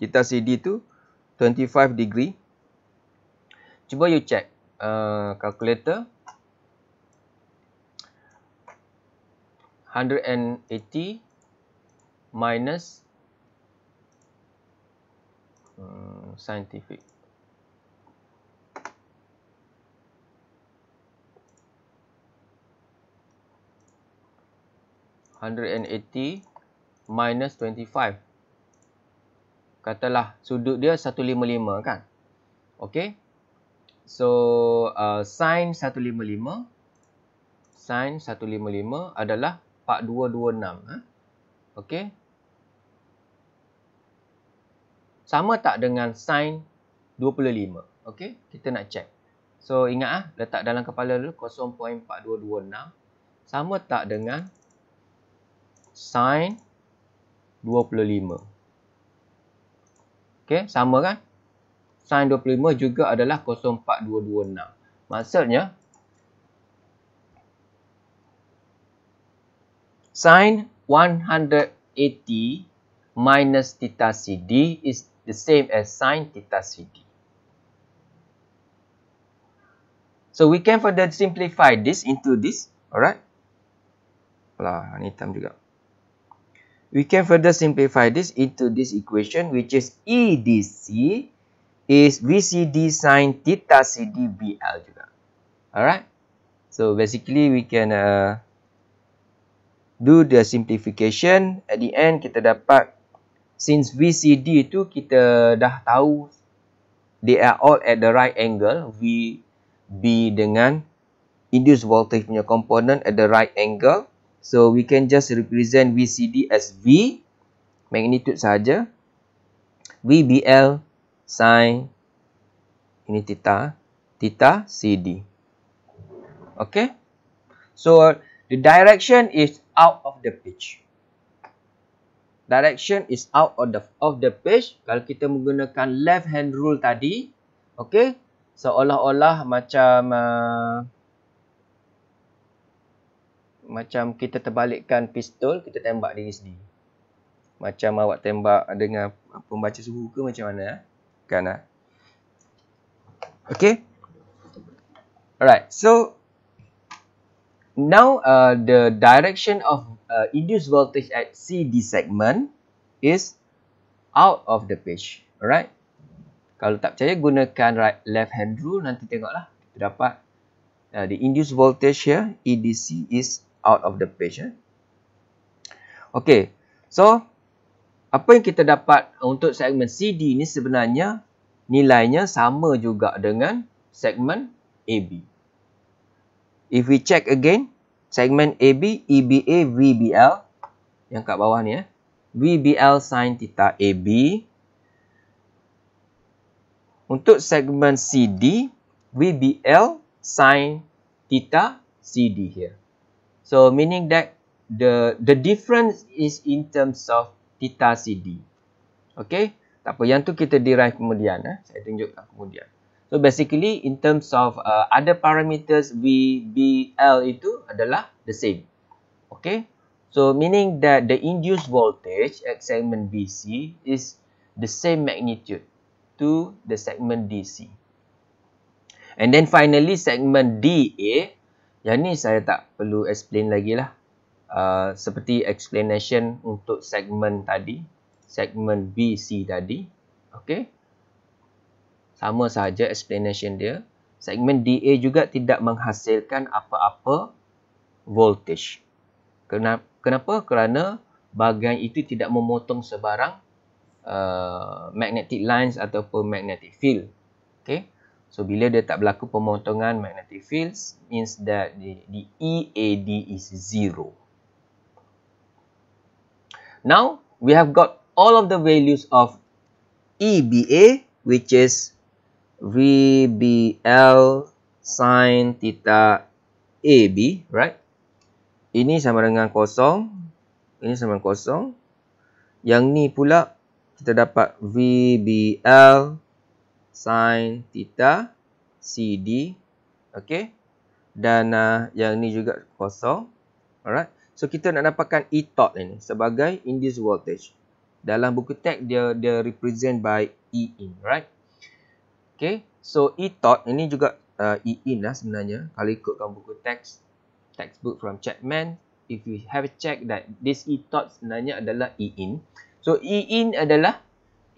theta CD tu 25 degree cuba you check uh, calculator 180 minus hmm, scientific hundred and eighty minus 25. Katalah sudut dia 155 kan. Okay. So uh, sin 155. Sin 155 adalah 4226. Ha? Okay. Sama tak dengan sin 25? Okay. Kita nak check. So ingat ah, letak dalam kepala dulu 0.4226. Sama tak dengan sin 25? 25. Okey, sama kan? Sin 25 juga adalah 04226. Maksudnya sin 180 minus theta CD is the same as sin theta CD. So we can further simplify this into this, alright? Alah, ni hitam juga we can further simplify this into this equation which is EDC is VCD sine theta CD BL juga. Alright. So basically we can uh, do the simplification. At the end kita dapat since VCD itu kita dah tahu they are all at the right angle. VB dengan induced voltage punya component at the right angle. So we can just represent VCD as V magnitude saja. VBL sin ini theta theta CD. Okay. So uh, the direction is out of the pitch. Direction is out of the of the pitch. Kalau kita menggunakan left hand rule tadi, okay, seolah-olah macam uh, macam kita terbalikkan pistol, kita tembak diri sendiri. Macam awak tembak dengan pembaca suhu ke macam mana? Ya? Kan lah. Okay. Alright, so now uh, the direction of uh, induced voltage at CD segment is out of the page. Alright. Kalau tak percaya, gunakan right left hand rule. Nanti tengoklah. Kita dapat uh, the induced voltage here, EDC, is out of the page. Eh. Okay, so apa yang kita dapat untuk segmen CD ni sebenarnya nilainya sama juga dengan segmen AB. If we check again, segmen AB, EBA, VBL yang kat bawah ni eh. VBL sin theta AB. Untuk segmen CD, VBL sin theta CD here. So meaning that the the difference is in terms of theta CD. Okay. Tak apa. Yang tu kita derive kemudian. Eh. Saya tunjukkan kemudian. So basically in terms of uh, other parameters V, B, L itu adalah the same. Okay. So meaning that the induced voltage at segment BC is the same magnitude to the segment DC. And then finally segment DA yang ni saya tak perlu explain lagi lah. Uh, seperti explanation untuk segmen tadi. Segmen BC tadi. Okay. Sama sahaja explanation dia. Segmen DA juga tidak menghasilkan apa-apa voltage. Kenapa? Kenapa? Kerana bagian itu tidak memotong sebarang uh, magnetic lines ataupun magnetic field. Okay. So bila dia tak berlaku pemotongan magnetic fields means that the, the EAD is zero. Now we have got all of the values of EBA which is VBL sin theta AB, right? Ini sama dengan kosong. Ini sama dengan kosong. Yang ni pula kita dapat VBL sin theta CD. Okey. Dan uh, yang ni juga kosong. Alright. So kita nak dapatkan E tot ni sebagai induced voltage. Dalam buku teks dia dia represent by E in, right? Okey. So E tot ini juga uh, E in lah sebenarnya kalau ikutkan buku teks textbook from Chapman if you have a check that this E tot sebenarnya adalah E in. So E in adalah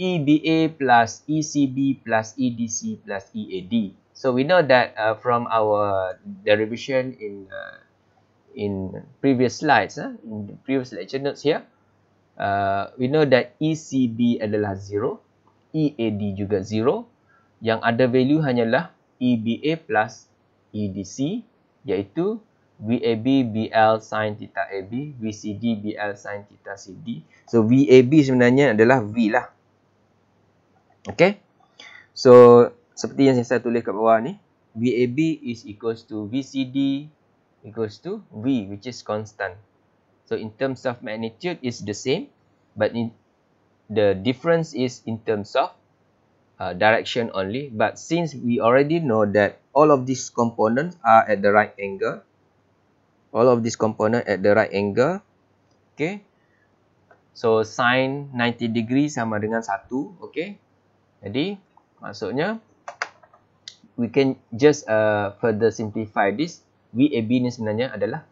EBA plus ECB plus EDC plus EAD. So we know that uh, from our derivation in uh, in previous slides, uh, in the previous lecture notes here, uh, we know that ECB adalah zero, EAD juga zero, Yang ada value hanyalah EBA plus EDC iaitu VAB BL sin theta AB, VCD BL sin theta CD. So VAB sebenarnya adalah V lah. Okay. So, seperti yang saya tulis kat bawah ni. VAB is equals to VCD equals to V which is constant. So, in terms of magnitude is the same. But in the difference is in terms of uh, direction only. But since we already know that all of these components are at the right angle. All of these component at the right angle. Okay. So, sine 90 degree sama dengan 1. Okay. Jadi, maksudnya, we can just uh, further simplify this. VAB ni sebenarnya adalah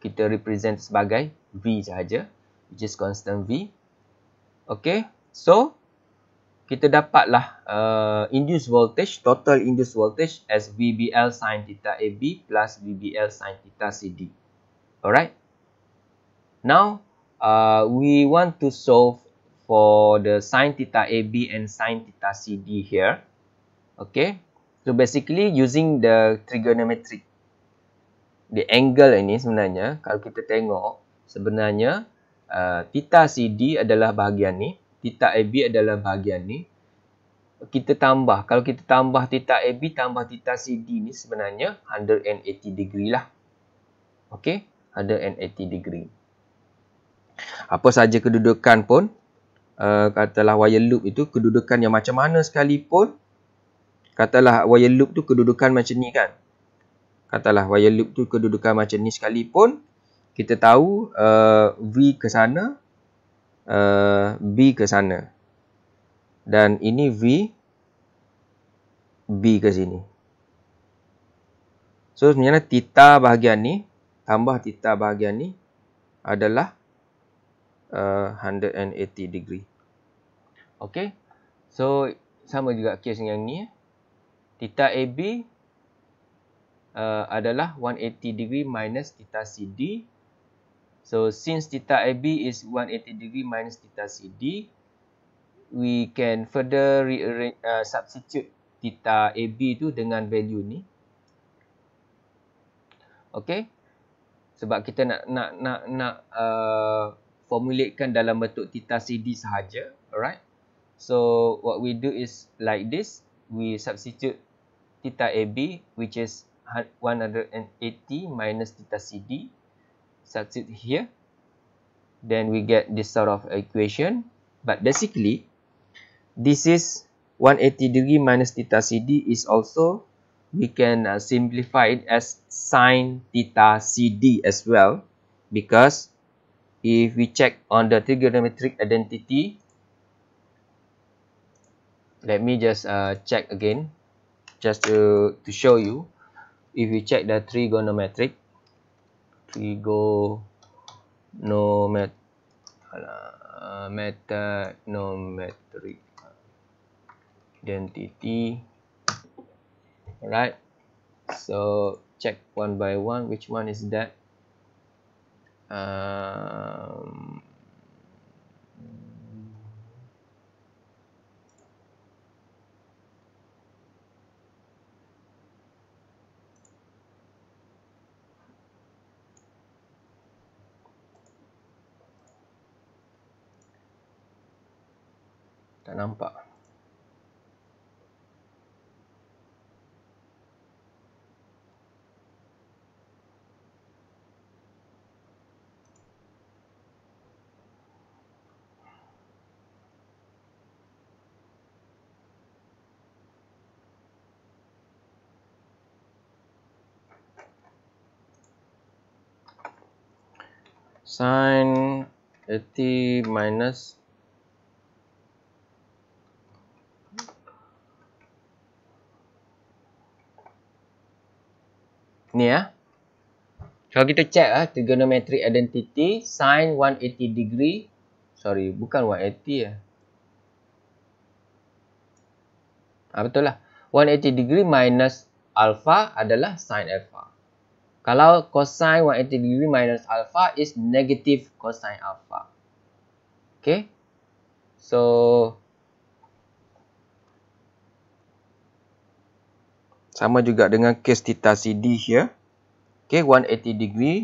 kita represent sebagai V sahaja. just constant V. Okay, so, kita dapatlah uh, induced voltage, total induced voltage as VBL sin theta AB plus VBL sin theta CD. Alright? Now, uh, we want to solve for the sine theta AB and sine theta CD here. Okay. So basically using the trigonometric. The angle ini sebenarnya kalau kita tengok sebenarnya uh, theta CD adalah bahagian ni. Theta AB adalah bahagian ni. Kita tambah. Kalau kita tambah theta AB tambah theta CD ni sebenarnya 180 degree lah. Okay. 180 degree. Apa saja kedudukan pun Eh, katalah wire loop itu kedudukan yang macam mana sekalipun katalah wire loop tu kedudukan macam ni kan katalah wire loop tu kedudukan macam ni sekalipun kita tahu uh, V ke sana uh, B ke sana dan ini V B ke sini so sebenarnya tita bahagian ni tambah tita bahagian ni adalah uh, 180 degree ok so sama juga kes yang ni eh. theta AB uh, adalah 180 degree minus theta CD so since theta AB is 180 degree minus theta CD we can further rearrange, uh, substitute theta AB tu dengan value ni ok sebab kita nak nak nak nak uh, formulatekan dalam bentuk theta CD sahaja alright so what we do is like this we substitute theta AB which is 180 minus theta CD substitute here then we get this sort of equation but basically this is 180 degree minus theta CD is also we can uh, simplify it as sine theta CD as well because if we check on the trigonometric identity let me just uh, check again just to, to show you if you check the trigonometric trigonometric uh, identity right? so check one by one which one is that um, tak nampak sine 80 minus ni ya. Kalau kita check ah trigonometric identity sin 180 degree sorry bukan 180 Ya. Ah. ah betul lah. 180 degree minus alpha adalah sin alpha. Kalau cosine 180 degree minus alpha is negative cosine alpha. Okay. So Sama juga dengan kes theta CD here. Okay, 180 degree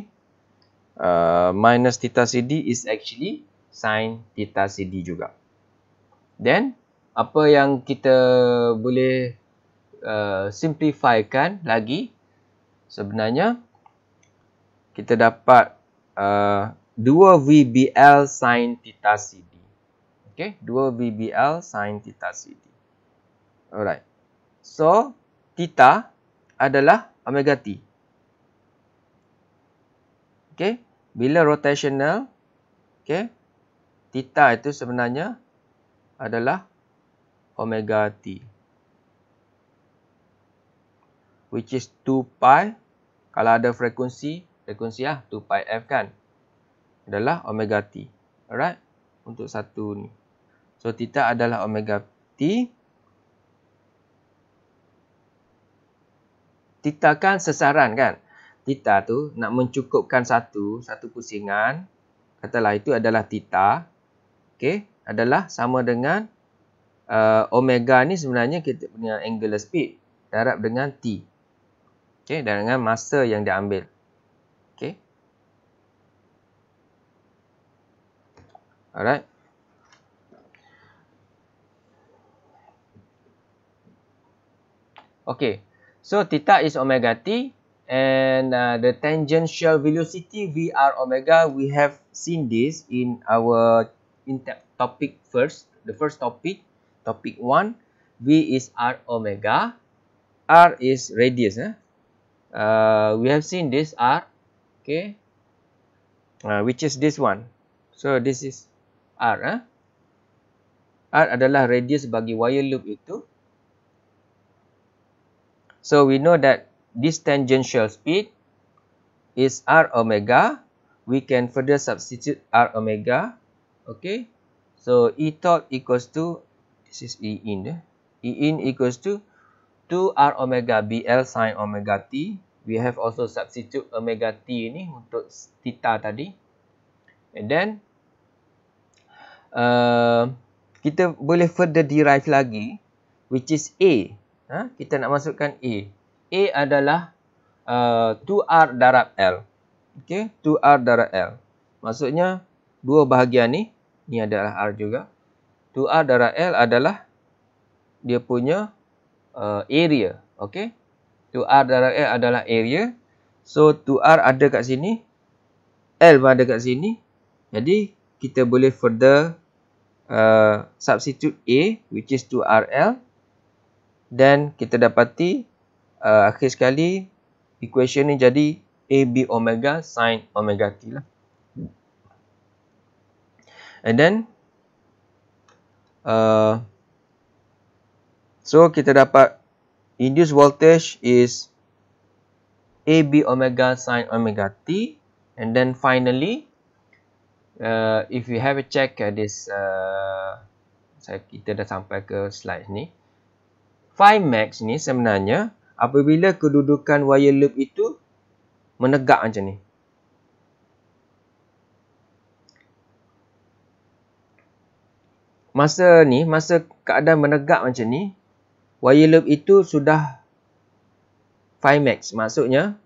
uh, minus theta CD is actually sin theta CD juga. Then, apa yang kita boleh uh, simplifikan lagi, sebenarnya kita dapat uh, 2VBL sin theta CD. Okay, 2VBL sin theta CD. Alright. So, theta adalah omega t. Okey, bila rotational okey, theta itu sebenarnya adalah omega t. Which is 2 pi kalau ada frekuensi, frekuensi ah 2 pi f kan adalah omega t. Alright? Untuk satu ni. So theta adalah omega t. tita kan sesaran kan. Tita tu nak mencukupkan satu, satu pusingan. Katalah itu adalah tita. Okey, adalah sama dengan uh, omega ni sebenarnya kita punya angular speed darab dengan t. Okey, dan dengan masa yang diambil. Okey. Alright. Okey, So theta is omega t and uh, the tangential velocity Vr omega we have seen this in our in topic first the first topic topic 1 V is R omega R is radius eh? uh, we have seen this R okay uh, which is this one so this is R eh? R adalah radius bagi wire loop itu So we know that this tangential speed is r omega. We can further substitute r omega. Okay. So e top equals to this is e in. Eh? E in equals to 2r omega bl sin omega t. We have also substitute omega t ini untuk theta tadi. And then uh, kita boleh further derive lagi, which is a ha, kita nak masukkan A. A adalah uh, 2R darab L. Okey, 2R darab L. Maksudnya, dua bahagian ni, ni adalah R juga. 2R darab L adalah dia punya uh, area. Okey, 2R darab L adalah area. So, 2R ada kat sini. L pun ada kat sini. Jadi, kita boleh further uh, substitute A, which is 2RL. Dan kita dapati uh, akhir sekali equation ni jadi AB omega sin omega T lah. And then uh, so kita dapat induced voltage is AB omega sin omega T. And then finally uh, if you have a check at this uh, kita dah sampai ke slide ni. 5 max ni sebenarnya apabila kedudukan wire loop itu menegak macam ni. Masa ni, masa keadaan menegak macam ni, wire loop itu sudah 5 max. Maksudnya,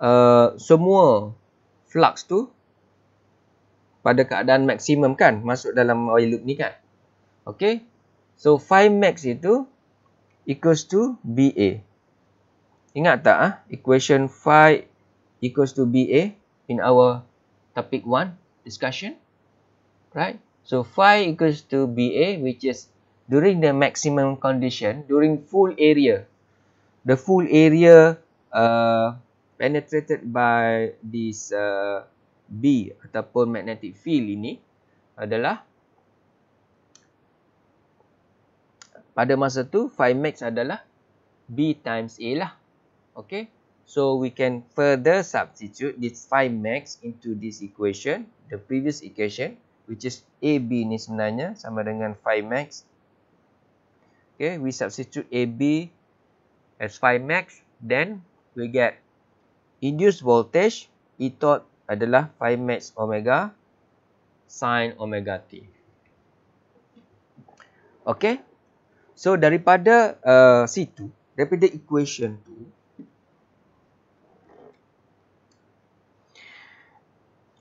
uh, semua flux tu pada keadaan maksimum kan masuk dalam wire loop ni kan. Okay. So, 5 max itu equals to BA. Ingat tak ah ha? equation Phi equals to BA in our topic 1 discussion. Right? So phi equals to BA which is during the maximum condition during full area. The full area uh, penetrated by this uh, B ataupun magnetic field ini adalah pada masa tu phi max adalah b times a lah okay so we can further substitute this phi max into this equation the previous equation which is ab ni sebenarnya sama dengan phi max okay we substitute ab as phi max then we get induced voltage e dot adalah phi max omega sin omega t Okay, So daripada uh, situ, daripada equation tu,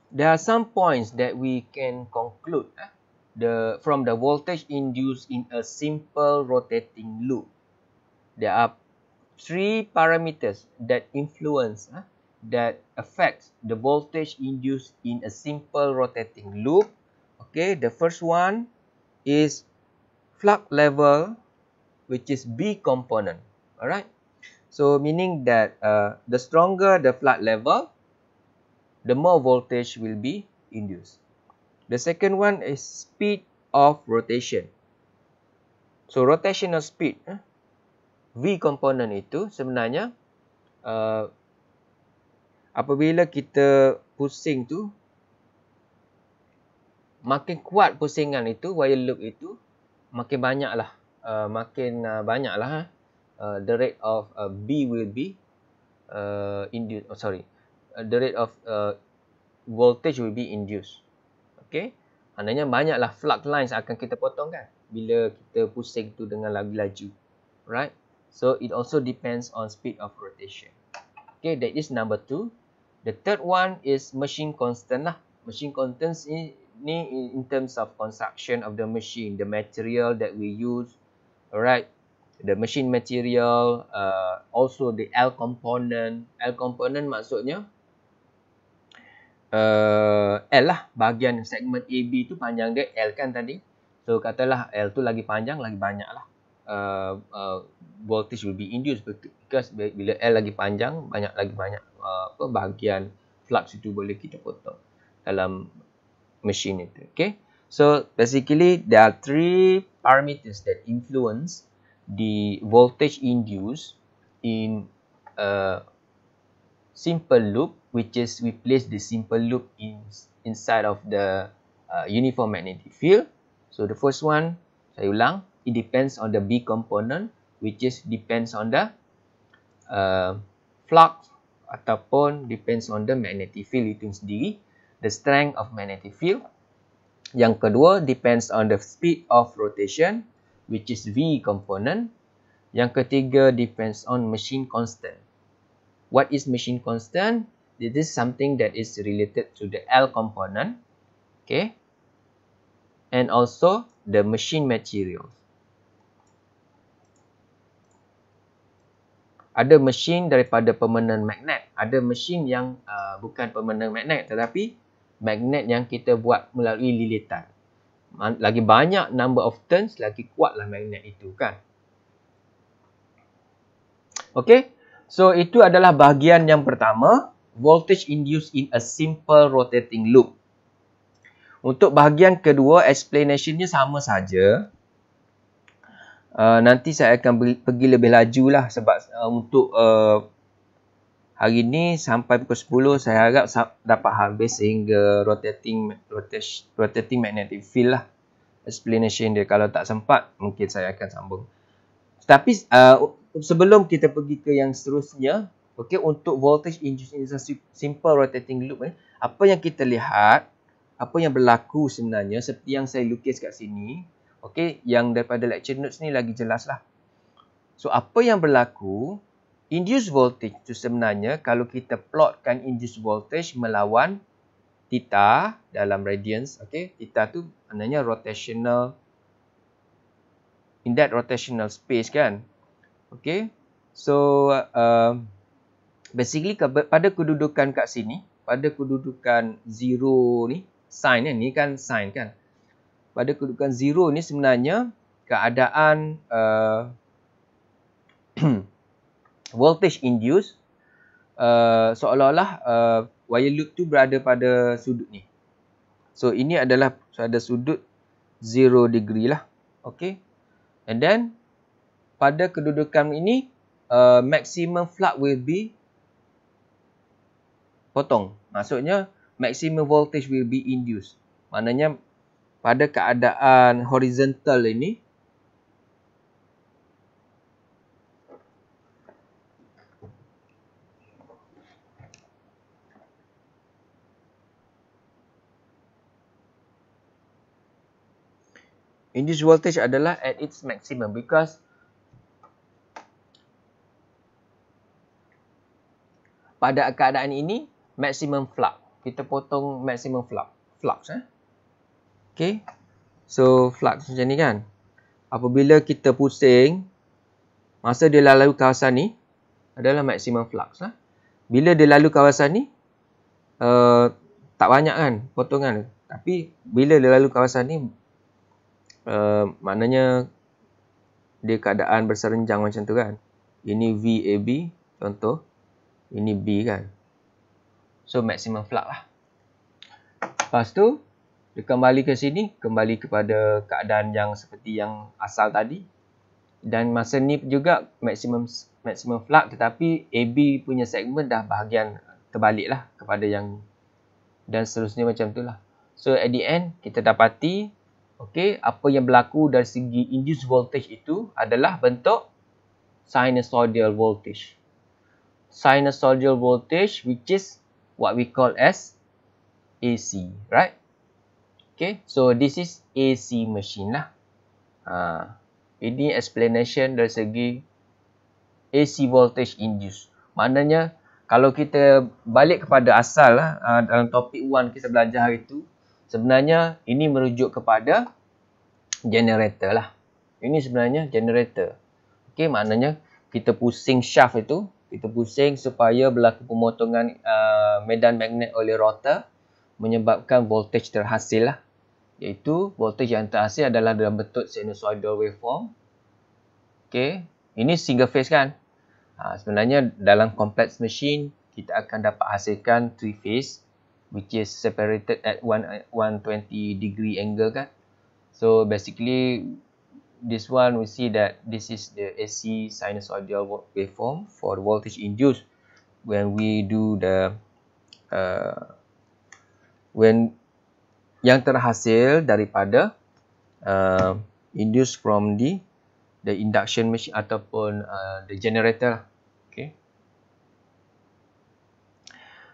there are some points that we can conclude eh, the from the voltage induced in a simple rotating loop. There are three parameters that influence eh, that affects the voltage induced in a simple rotating loop. Okay, the first one is flux level which is B component. Alright. So meaning that uh, the stronger the flood level, the more voltage will be induced. The second one is speed of rotation. So rotational speed, eh, V component itu sebenarnya uh, apabila kita pusing tu, makin kuat pusingan itu, wire loop itu, makin banyaklah uh, makin uh, banyaklah uh, the rate of uh, B will be uh, induced oh, sorry uh, the rate of uh, voltage will be induced okey maknanya banyaklah flux lines akan kita potong kan bila kita pusing tu dengan lagi laju right so it also depends on speed of rotation okey that is number 2 The third one is machine constant lah. Machine constant ni, ni in terms of construction of the machine, the material that we use, uh, alright the machine material uh, also the L component L component maksudnya uh, L lah bahagian segmen AB tu panjang dia L kan tadi so katalah L tu lagi panjang lagi banyak lah uh, uh, voltage will be induced because bila L lagi panjang banyak lagi banyak uh, apa bahagian flux itu boleh kita potong dalam machine itu okay so basically there are three parameters that influence the voltage induced in a simple loop which is we place the simple loop in, inside of the uh, uniform magnetic field so the first one saya ulang it depends on the B component which is depends on the uh, flux ataupun depends on the magnetic field itu sendiri the strength of magnetic field Yang kedua, depends on the speed of rotation, which is V component. Yang ketiga, depends on machine constant. What is machine constant? This is something that is related to the L component. Okay. And also, the machine material. Ada mesin daripada permanent magnet. Ada mesin yang uh, bukan permanent magnet tetapi magnet yang kita buat melalui lilitan. Lagi banyak number of turns, lagi kuatlah magnet itu kan. Okay, so itu adalah bahagian yang pertama. Voltage induced in a simple rotating loop. Untuk bahagian kedua, explanationnya sama saja. Uh, nanti saya akan pergi lebih laju lah sebab uh, untuk... Uh, hari ni sampai pukul 10 saya harap dapat habis sehingga rotating rotating magnetic field lah explanation dia kalau tak sempat mungkin saya akan sambung tapi uh, sebelum kita pergi ke yang seterusnya okay untuk voltage induced simple rotating loop eh, apa yang kita lihat apa yang berlaku sebenarnya seperti yang saya lukis kat sini okay yang daripada lecture notes ni lagi jelas lah so apa yang berlaku induced voltage tu sebenarnya kalau kita plotkan induced voltage melawan theta dalam radians okey theta tu maknanya rotational in that rotational space kan okey so uh, basically pada kedudukan kat sini pada kedudukan zero ni sign ni kan sign kan pada kedudukan zero ni sebenarnya keadaan uh, voltage induced uh, seolah-olah uh, wire loop tu berada pada sudut ni. So ini adalah pada sudut 0 degree lah. Okay. And then pada kedudukan ini uh, maximum flux will be potong. Maksudnya maximum voltage will be induced. Maknanya pada keadaan horizontal ini induced voltage adalah at its maximum because pada keadaan ini maximum flux kita potong maximum flux flux eh okey so flux macam ni kan apabila kita pusing masa dia lalu kawasan ni adalah maximum flux lah eh? bila dia lalu kawasan ni uh, tak banyak kan potongan tapi bila dia lalu kawasan ni Eh, maknanya dia keadaan berserenjang macam tu kan. Ini VAB contoh. Ini B kan. So maximum flux lah. Lepas tu dia kembali ke sini, kembali kepada keadaan yang seperti yang asal tadi. Dan masa ni juga maximum maximum flux tetapi AB punya segmen dah bahagian terbalik lah kepada yang dan seterusnya macam tu lah. So at the end kita dapati okey apa yang berlaku dari segi induced voltage itu adalah bentuk sinusoidal voltage sinusoidal voltage which is what we call as AC right okey so this is AC machine lah ha ini explanation dari segi AC voltage induced maknanya kalau kita balik kepada asal lah ha, dalam topik 1 kita belajar hari tu sebenarnya ini merujuk kepada generator lah. Ini sebenarnya generator. Okey, maknanya kita pusing shaft itu, kita pusing supaya berlaku pemotongan uh, medan magnet oleh rotor menyebabkan voltage terhasil lah. Iaitu voltage yang terhasil adalah dalam bentuk sinusoidal waveform. Okey, ini single phase kan? Ha, sebenarnya dalam complex machine kita akan dapat hasilkan three phase which is separated at one 120 degree angle kan so basically this one we see that this is the AC sinusoidal waveform for the voltage induced when we do the uh, when yang terhasil daripada uh, induced from the the induction machine ataupun uh, the generator lah.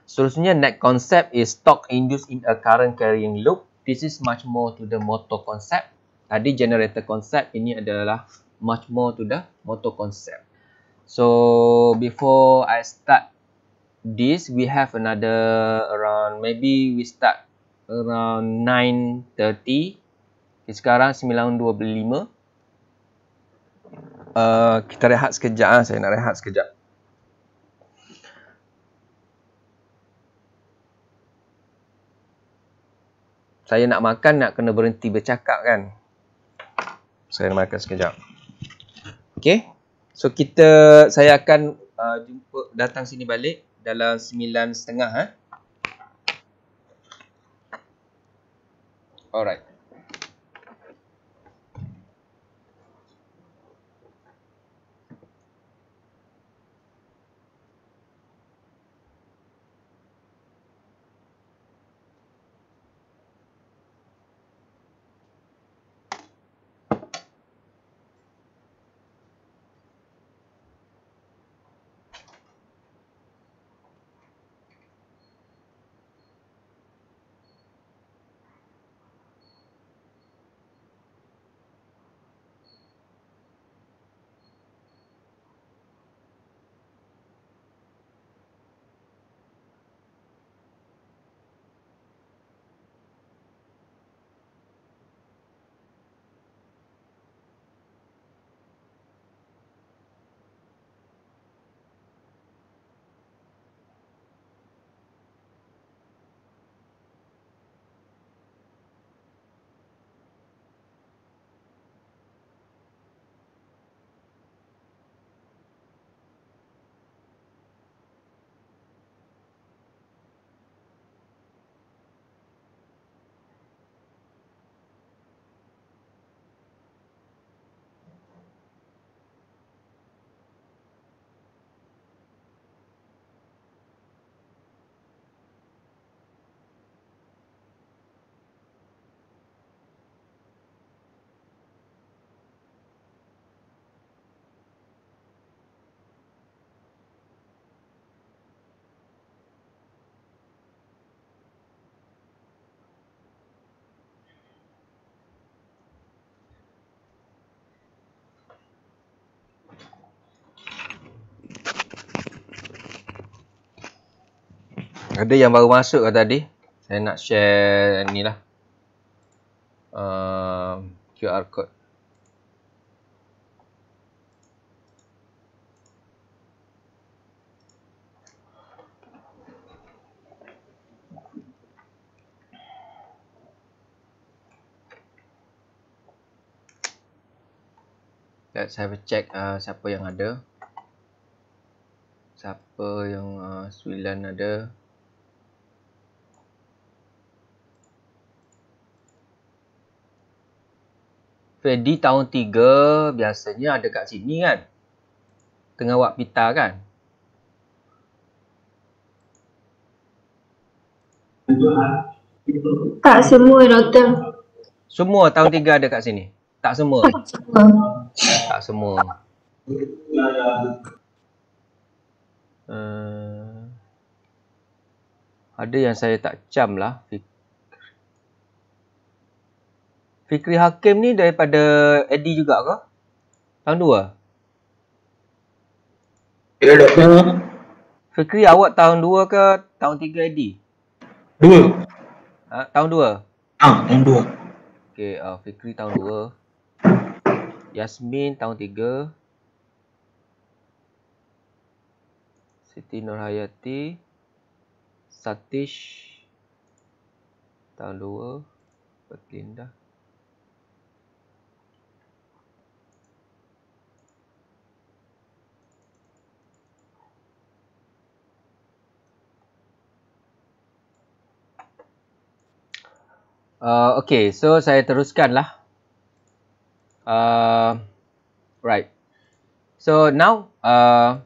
Seterusnya, next concept is stock induced in a current carrying loop. This is much more to the motor concept. Tadi generator concept, ini adalah much more to the motor concept. So, before I start this, we have another around, maybe we start around 9.30. sekarang 9.25. Uh, kita rehat sekejap. Ah, saya nak rehat sekejap. saya nak makan nak kena berhenti bercakap kan saya nak makan sekejap Okay, so kita saya akan uh, jumpa datang sini balik dalam sembilan setengah ha? alright ada yang baru masuk ke tadi saya nak share ni lah uh, um, QR code Let's have a check uh, siapa yang ada. Siapa yang uh, 9 ada. di tahun 3 biasanya ada kat sini kan. Tengah buat pita kan. Tak semua doktor. Semua tahun 3 ada kat sini. Tak semua. Tak semua. Tak semua. Uh, ada yang saya tak cam lah. Fikir. Fikri Hakim ni daripada AD juga ke? Tahun 2 Ya, doktor. Fikri awak tahun 2 ke tahun 3 AD? 2. Ha, tahun 2? Ah, ha, tahun 2. Okey, uh, Fikri tahun 2. Yasmin tahun 3. Siti Nurhayati. Satish. Tahun 2. Pertindah. Uh, okay, so saya teruskanlah. Uh, right. So now, uh,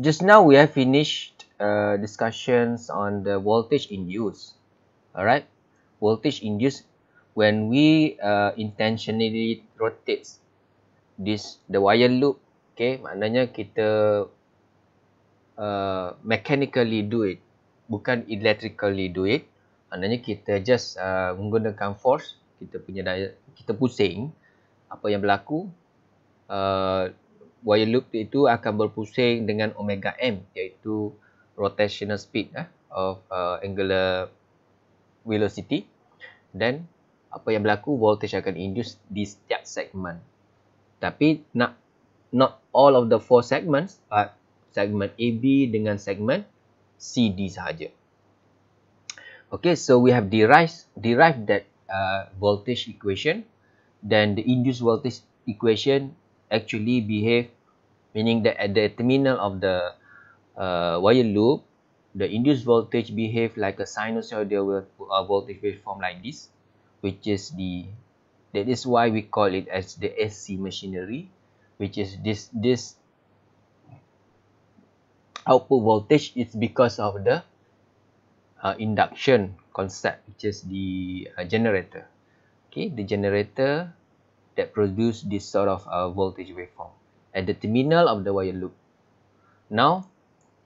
just now we have finished uh, discussions on the voltage induced. Alright, voltage induced when we uh, intentionally rotates this the wire loop. Okay, maknanya kita uh, mechanically do it, bukan electrically do it. Maknanya kita just uh, menggunakan force kita punya daya kita pusing apa yang berlaku uh, wire loop itu akan berpusing dengan omega m iaitu rotational speed eh, of uh, angular velocity dan apa yang berlaku voltage akan induce di setiap segmen tapi nak not all of the four segments but segmen AB dengan segmen CD sahaja okay so we have derived derived that uh, voltage equation then the induced voltage equation actually behave meaning that at the terminal of the uh, wire loop the induced voltage behave like a sinusoidal uh, voltage waveform like this which is the that is why we call it as the SC machinery which is this this output voltage is because of the uh, induction concept which is the uh, generator okay the generator that produce this sort of uh, voltage waveform at the terminal of the wire loop now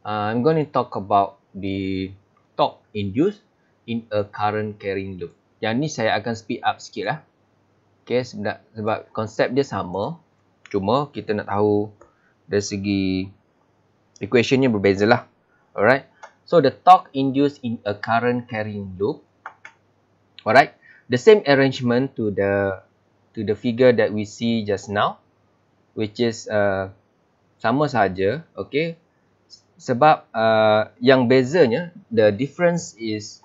uh, i'm going to talk about the torque induced in a current carrying loop yang ni saya akan speed up sikit lah okay sebab, sebab konsep dia sama cuma kita nak tahu dari segi equation ni berbeza lah alright So the torque induced in a current carrying loop. Alright, the same arrangement to the to the figure that we see just now, which is uh, sama saja, okay. Sebab uh, yang bezanya, the difference is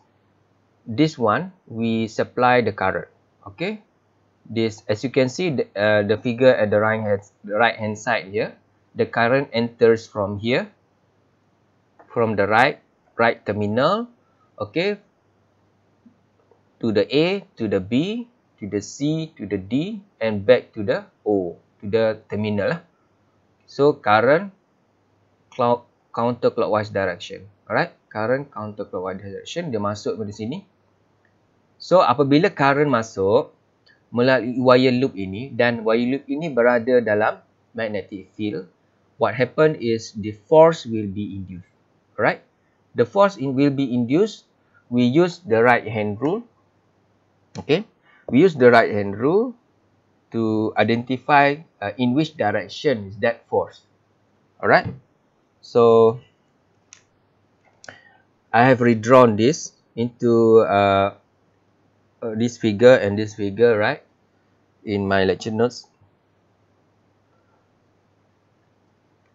this one we supply the current, okay. This as you can see the, uh, the figure at the right hand the right hand side here, the current enters from here, from the right right terminal okay to the A to the B to the C to the D and back to the O to the terminal lah. so current counterclockwise direction alright current counterclockwise direction dia masuk dari sini so apabila current masuk melalui wire loop ini dan wire loop ini berada dalam magnetic field what happen is the force will be induced right the force in will be induced we use the right hand rule okay we use the right hand rule to identify uh, in which direction is that force all right so i have redrawn this into uh, uh, this figure and this figure right in my lecture notes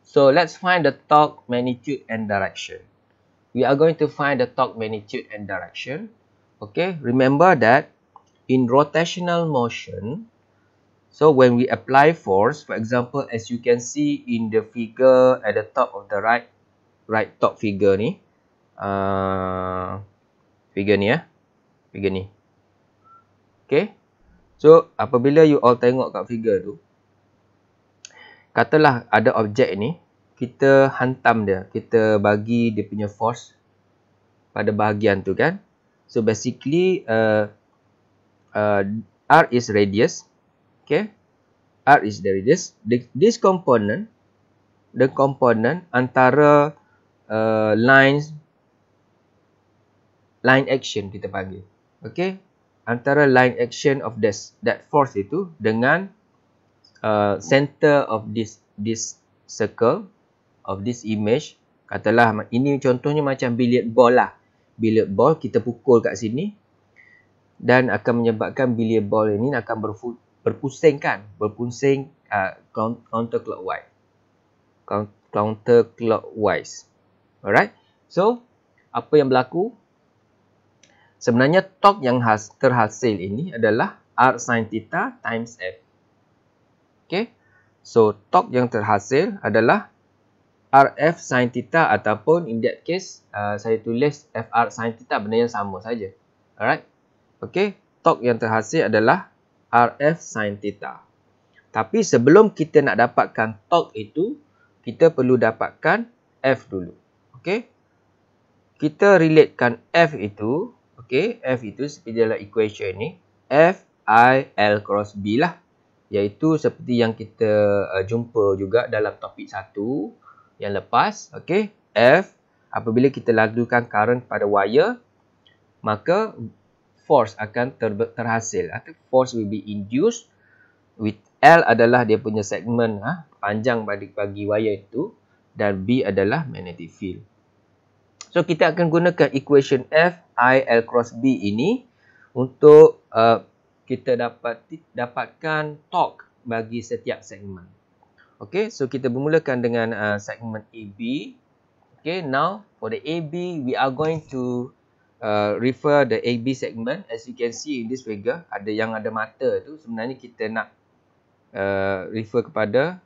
so let's find the torque magnitude and direction we are going to find the torque magnitude and direction. Okay, remember that in rotational motion, so when we apply force, for example, as you can see in the figure at the top of the right, right top figure ni, uh, figure ni ya, eh? figure ni. Okay, so apabila you all tengok kat figure tu, katalah ada objek ni, kita hantam dia kita bagi dia punya force pada bahagian tu kan so basically uh, uh, r is radius okay r is the radius the, this component the component antara uh, lines line action kita panggil okay antara line action of this that force itu dengan uh, center of this this circle of this image. Katalah ini contohnya macam billiard ball lah. Billiard ball kita pukul kat sini. Dan akan menyebabkan billiard ball ini akan berpusing kan. Berpusing uh, counterclockwise. Counterclockwise. Alright. So, apa yang berlaku? Sebenarnya tok yang has, terhasil ini adalah R sin theta times F. Okay. So, tok yang terhasil adalah RF sin theta ataupun in that case uh, saya tulis FR sin theta benda yang sama saja. Alright. Okey, tok yang terhasil adalah RF sin theta. Tapi sebelum kita nak dapatkan tok itu, kita perlu dapatkan F dulu. Okey. Kita relatekan F itu, okey, F itu seperti dalam equation ini, F I L cross B lah. Iaitu seperti yang kita uh, jumpa juga dalam topik 1 yang lepas okey F apabila kita lakukan current pada wire maka force akan ter terhasil atau force will be induced with L adalah dia punya segmen ha, panjang bagi, bagi wire itu dan B adalah magnetic field so kita akan gunakan equation F I L cross B ini untuk uh, kita dapat dapatkan torque bagi setiap segmen Okay, so kita bermulakan dengan uh, segmen AB. Okay, now for the AB, we are going to uh, refer the AB segment. As you can see in this figure, ada yang ada mata tu. Sebenarnya kita nak uh, refer kepada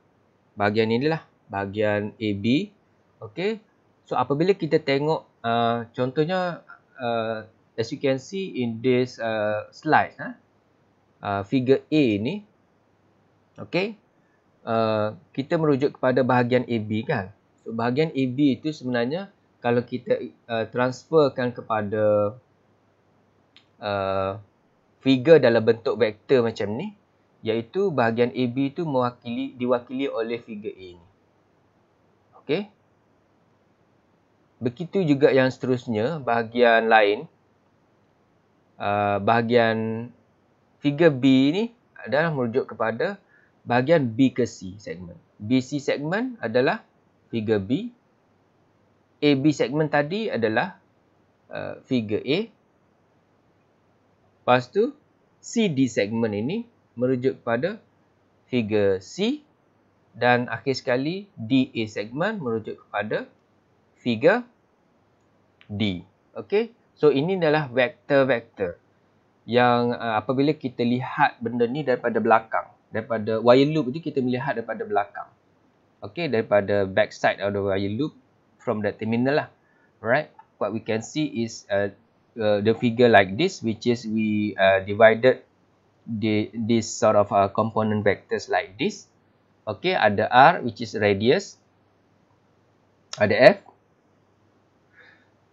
bahagian inilah, bahagian AB. Okay, so apabila kita tengok, uh, contohnya, uh, as you can see in this uh, slide, ha, uh, figure A ni, okay, Uh, kita merujuk kepada bahagian AB kan. So bahagian AB itu sebenarnya kalau kita uh, transferkan kepada uh, figure dalam bentuk vektor macam ni iaitu bahagian AB itu mewakili diwakili oleh figure A ni. Okey. Begitu juga yang seterusnya bahagian lain uh, bahagian figure B ni adalah merujuk kepada bahagian B ke C segmen. BC segmen adalah figure B. AB segmen tadi adalah uh, figure A. Lepas tu CD segmen ini merujuk kepada figure C dan akhir sekali DA segmen merujuk kepada figure D. Okey. So ini adalah vektor-vektor yang uh, apabila kita lihat benda ni daripada belakang daripada wire loop tu kita melihat daripada belakang. Okay, daripada backside of the wire loop from the terminal lah. Right? What we can see is uh, uh, the figure like this which is we uh, divided the, this sort of uh, component vectors like this. Okay, ada R which is radius. Ada F.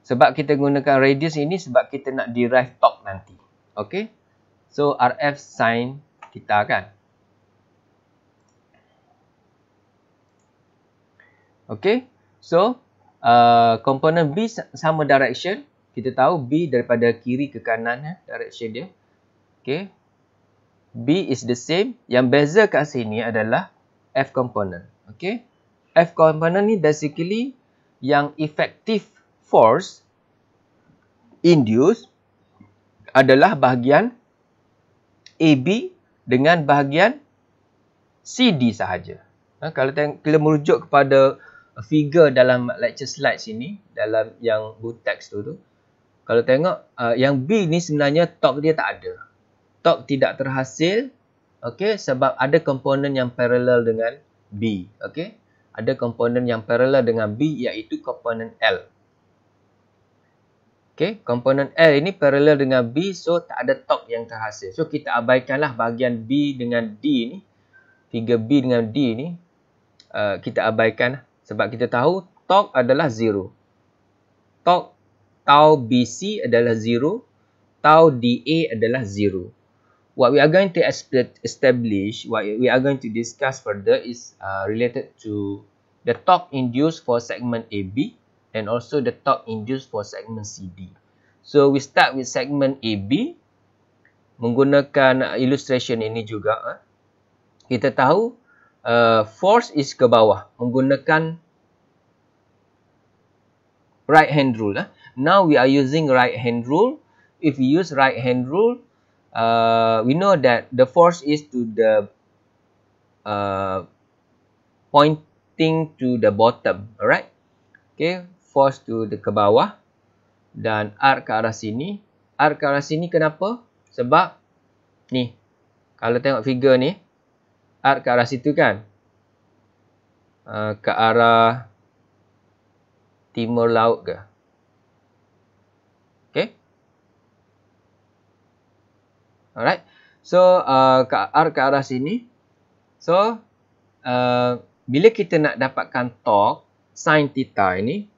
Sebab kita gunakan radius ini sebab kita nak derive torque nanti. Okay? So, RF sine kita kan. Okay. So, uh, komponen B sama direction. Kita tahu B daripada kiri ke kanan. Eh, direction dia. Okay. B is the same. Yang beza kat sini adalah F component. Okay. F component ni basically yang effective force induced adalah bahagian AB dengan bahagian CD sahaja. Ha, kalau kita merujuk kepada figure dalam lecture slides ini dalam yang blue text tu tu kalau tengok uh, yang B ni sebenarnya top dia tak ada top tidak terhasil okey sebab ada komponen yang parallel dengan B okey ada komponen yang parallel dengan B iaitu komponen L okey komponen L ini parallel dengan B so tak ada top yang terhasil so kita abaikanlah bahagian B dengan D ni figure B dengan D ni uh, kita abaikan sebab kita tahu tok adalah zero. Tok tau BC adalah zero. Tau DA adalah zero. What we are going to establish, what we are going to discuss further is uh, related to the torque induced for segment AB and also the torque induced for segment CD. So, we start with segment AB. Menggunakan illustration ini juga. Ah. Kita tahu uh, force is ke bawah menggunakan right hand rule lah. now we are using right hand rule if we use right hand rule uh, we know that the force is to the uh, pointing to the bottom alright okay force to the ke bawah dan R ke arah sini R ke arah sini kenapa? sebab ni kalau tengok figure ni R ke arah situ kan. Uh, ke arah timur laut ke. Okay. Alright. So, uh, ke art ke arah sini. So, uh, bila kita nak dapatkan torque sin theta ini,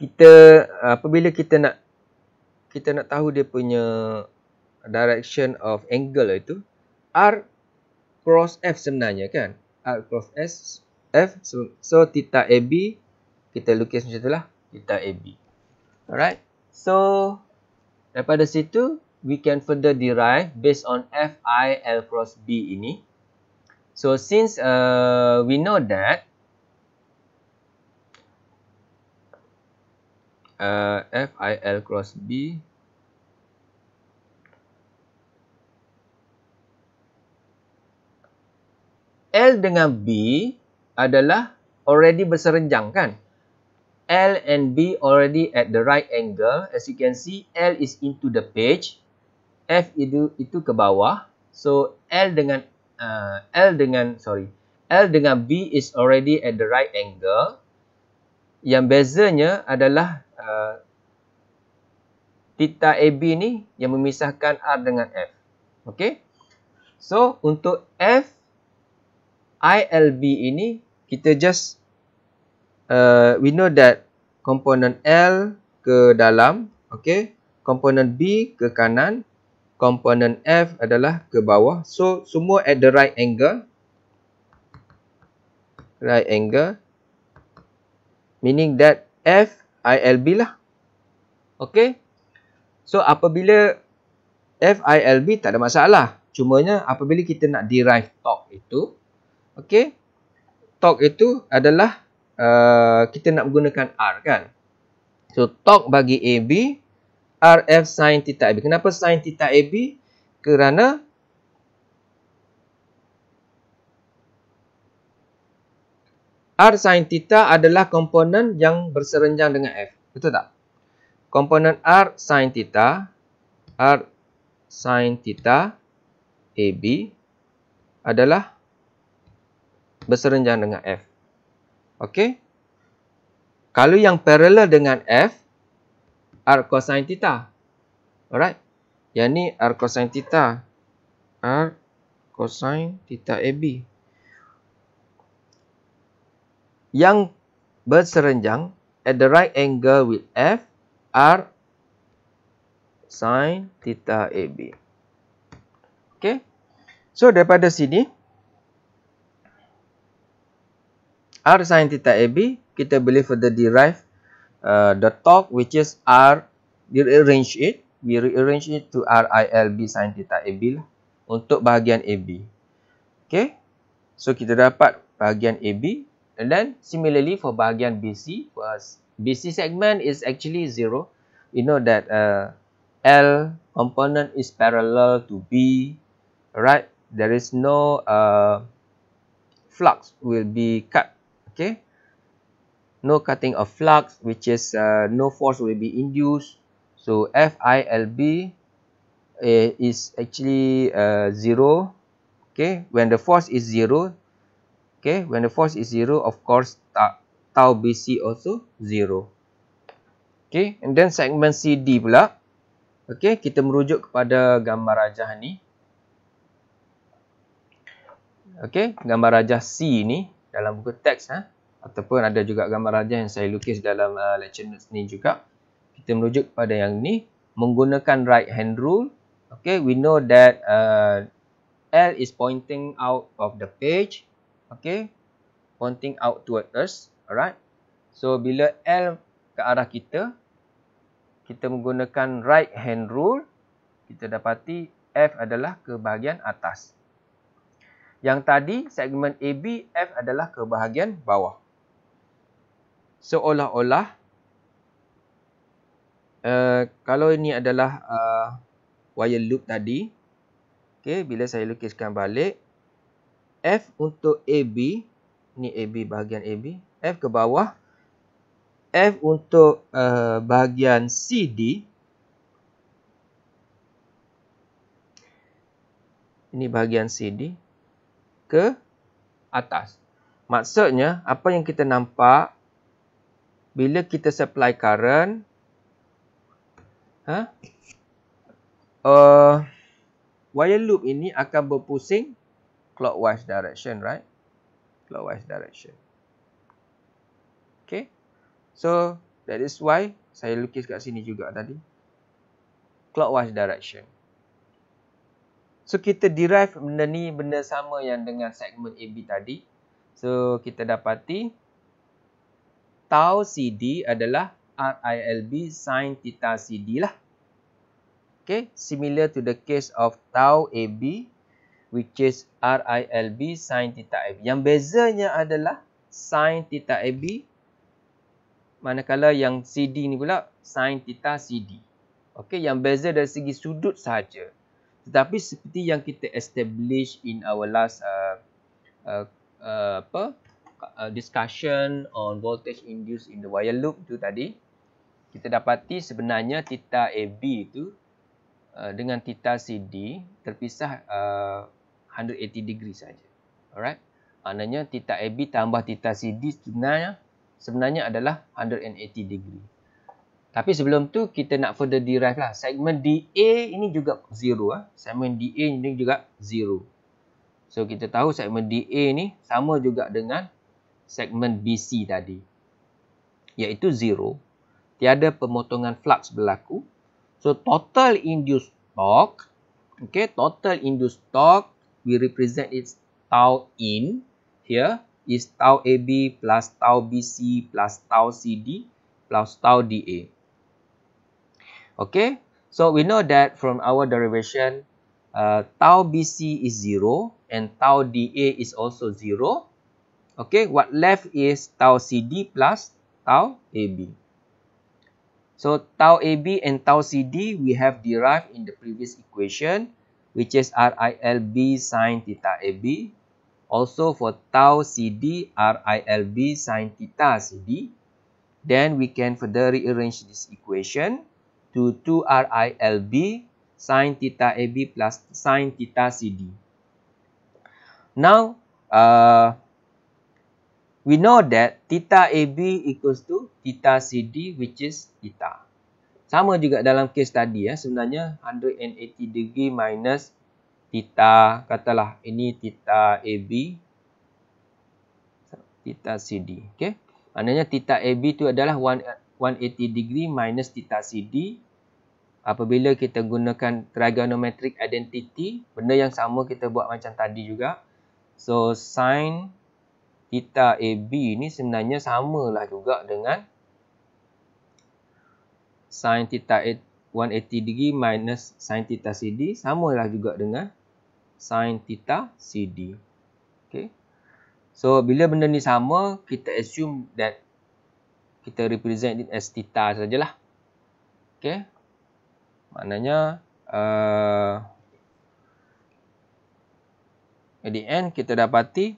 kita apabila kita nak kita nak tahu dia punya direction of angle itu r cross F sebenarnya kan. Alt cross S, F. So, so tita AB. Kita lukis macam tu lah, Tita AB. Alright. So, daripada situ, we can further derive based on F I L cross B ini. So, since uh, we know that, Uh, F I L cross B L dengan B adalah already berserenjang kan? L and B already at the right angle. As you can see, L is into the page. F itu itu ke bawah. So L dengan uh, L dengan sorry, L dengan B is already at the right angle. Yang bezanya adalah uh, tita AB ni yang memisahkan R dengan F. Okay? So untuk F ILB ini kita just uh, we know that komponen L ke dalam, okay? Komponen B ke kanan, komponen F adalah ke bawah. So semua at the right angle, right angle, meaning that F ILB lah, okay? So apabila F ILB tak ada masalah. Cumanya apabila kita nak derive torque itu, Okey. talk itu adalah uh, kita nak gunakan R kan. So, talk bagi AB RF sin theta AB. Kenapa sin theta AB? Kerana R sin theta adalah komponen yang berserenjang dengan F. Betul tak? Komponen R sin theta R sin theta AB adalah berserenjang dengan F. Okey? Kalau yang paralel dengan F, R cosine theta. Alright? Yang ni R cosine theta. R cosine theta AB. Yang berserenjang at the right angle with F, R sine theta AB. Okey? So, daripada sini, R sin theta AB, kita boleh further derive uh, the torque which is R, we rearrange it, we rearrange it to R RILB sin theta AB lah, untuk bahagian AB. Okay, so kita dapat bahagian AB and then similarly for bahagian BC, uh, BC segment is actually zero. You know that uh, L component is parallel to B, right? There is no uh, flux will be cut okay no cutting of flux which is uh, no force will be induced so filb uh, eh, is actually uh, zero okay when the force is zero okay when the force is zero of course tau bc also zero okay and then segment cd pula okay kita merujuk kepada gambar rajah ni okay gambar rajah c ni dalam buku teks ha? ataupun ada juga gambar rajah yang saya lukis dalam uh, lecture notes ni juga kita merujuk pada yang ni menggunakan right hand rule okay we know that uh, L is pointing out of the page okay pointing out toward us alright so bila L ke arah kita kita menggunakan right hand rule kita dapati F adalah ke bahagian atas yang tadi segmen AB F adalah ke bahagian bawah. Seolah-olah uh, kalau ini adalah uh, wire loop tadi. okay? bila saya lukiskan balik F untuk AB, ni AB bahagian AB, F ke bawah. F untuk uh, bahagian CD. Ini bahagian CD ke atas. Maksudnya, apa yang kita nampak bila kita supply current ha? Uh, wire loop ini akan berpusing clockwise direction, right? Clockwise direction. Okay. So, that is why saya lukis kat sini juga tadi. Clockwise direction. So kita derive benda ni benda sama yang dengan segmen AB tadi. So kita dapati tau CD adalah RILB sin theta CD lah. Okay, similar to the case of tau AB which is RILB sin theta AB. Yang bezanya adalah sin theta AB manakala yang CD ni pula sin theta CD. Okay, yang beza dari segi sudut sahaja tetapi seperti yang kita establish in our last uh, uh, uh, apa uh, discussion on voltage induced in the wire loop tu tadi kita dapati sebenarnya tita AB itu uh, dengan tita CD terpisah uh, 180 degree saja alright maknanya tita AB tambah tita CD sebenarnya sebenarnya adalah 180 degree tapi sebelum tu kita nak further derive lah. Segment DA ini juga 0 lah. Segmen DA ini juga 0. So kita tahu segment DA ni sama juga dengan segment BC tadi. Iaitu 0. Tiada pemotongan flux berlaku. So total induced torque. Okay, total induced torque. We represent it tau in here is tau AB plus tau BC plus tau CD plus tau DA. Okay, so we know that from our derivation, uh, tau BC is 0 and tau DA is also 0. Okay, what left is tau CD plus tau AB. So tau AB and tau CD we have derived in the previous equation which is RILB sine theta AB. Also for tau CD, RILB sine theta CD. Then we can further rearrange this equation to 2RILB sin theta AB plus sin theta CD. Now, uh, we know that theta AB equals to theta CD which is theta. Sama juga dalam kes tadi ya, sebenarnya 180 degree minus theta, katalah ini theta AB, theta CD. Okay. Maknanya theta AB itu adalah 1, 180 degree minus theta CD. Apabila kita gunakan trigonometric identity, benda yang sama kita buat macam tadi juga. So, sin theta AB ni sebenarnya samalah juga dengan sin theta 180 degree minus sin theta CD. Samalah juga dengan sin theta CD. Okay. So, bila benda ni sama, kita assume that kita represent it as theta sajalah. Okay. Maknanya, uh, at the end, kita dapati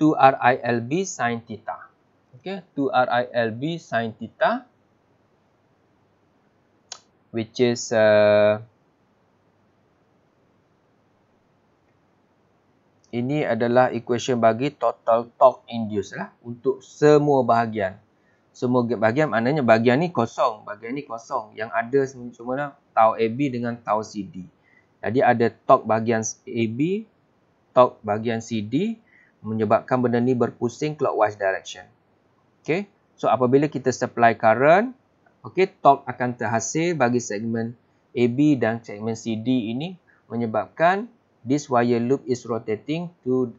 2RILB sin theta. Okay. 2RILB sin theta, which is... Uh, Ini adalah equation bagi total torque induced lah untuk semua bahagian semua bahagian maknanya bahagian ni kosong bahagian ni kosong yang ada cuma tau AB dengan tau CD jadi ada tok bahagian AB tok bahagian CD menyebabkan benda ni berpusing clockwise direction Okay. so apabila kita supply current okay, tok akan terhasil bagi segmen AB dan segmen CD ini menyebabkan this wire loop is rotating to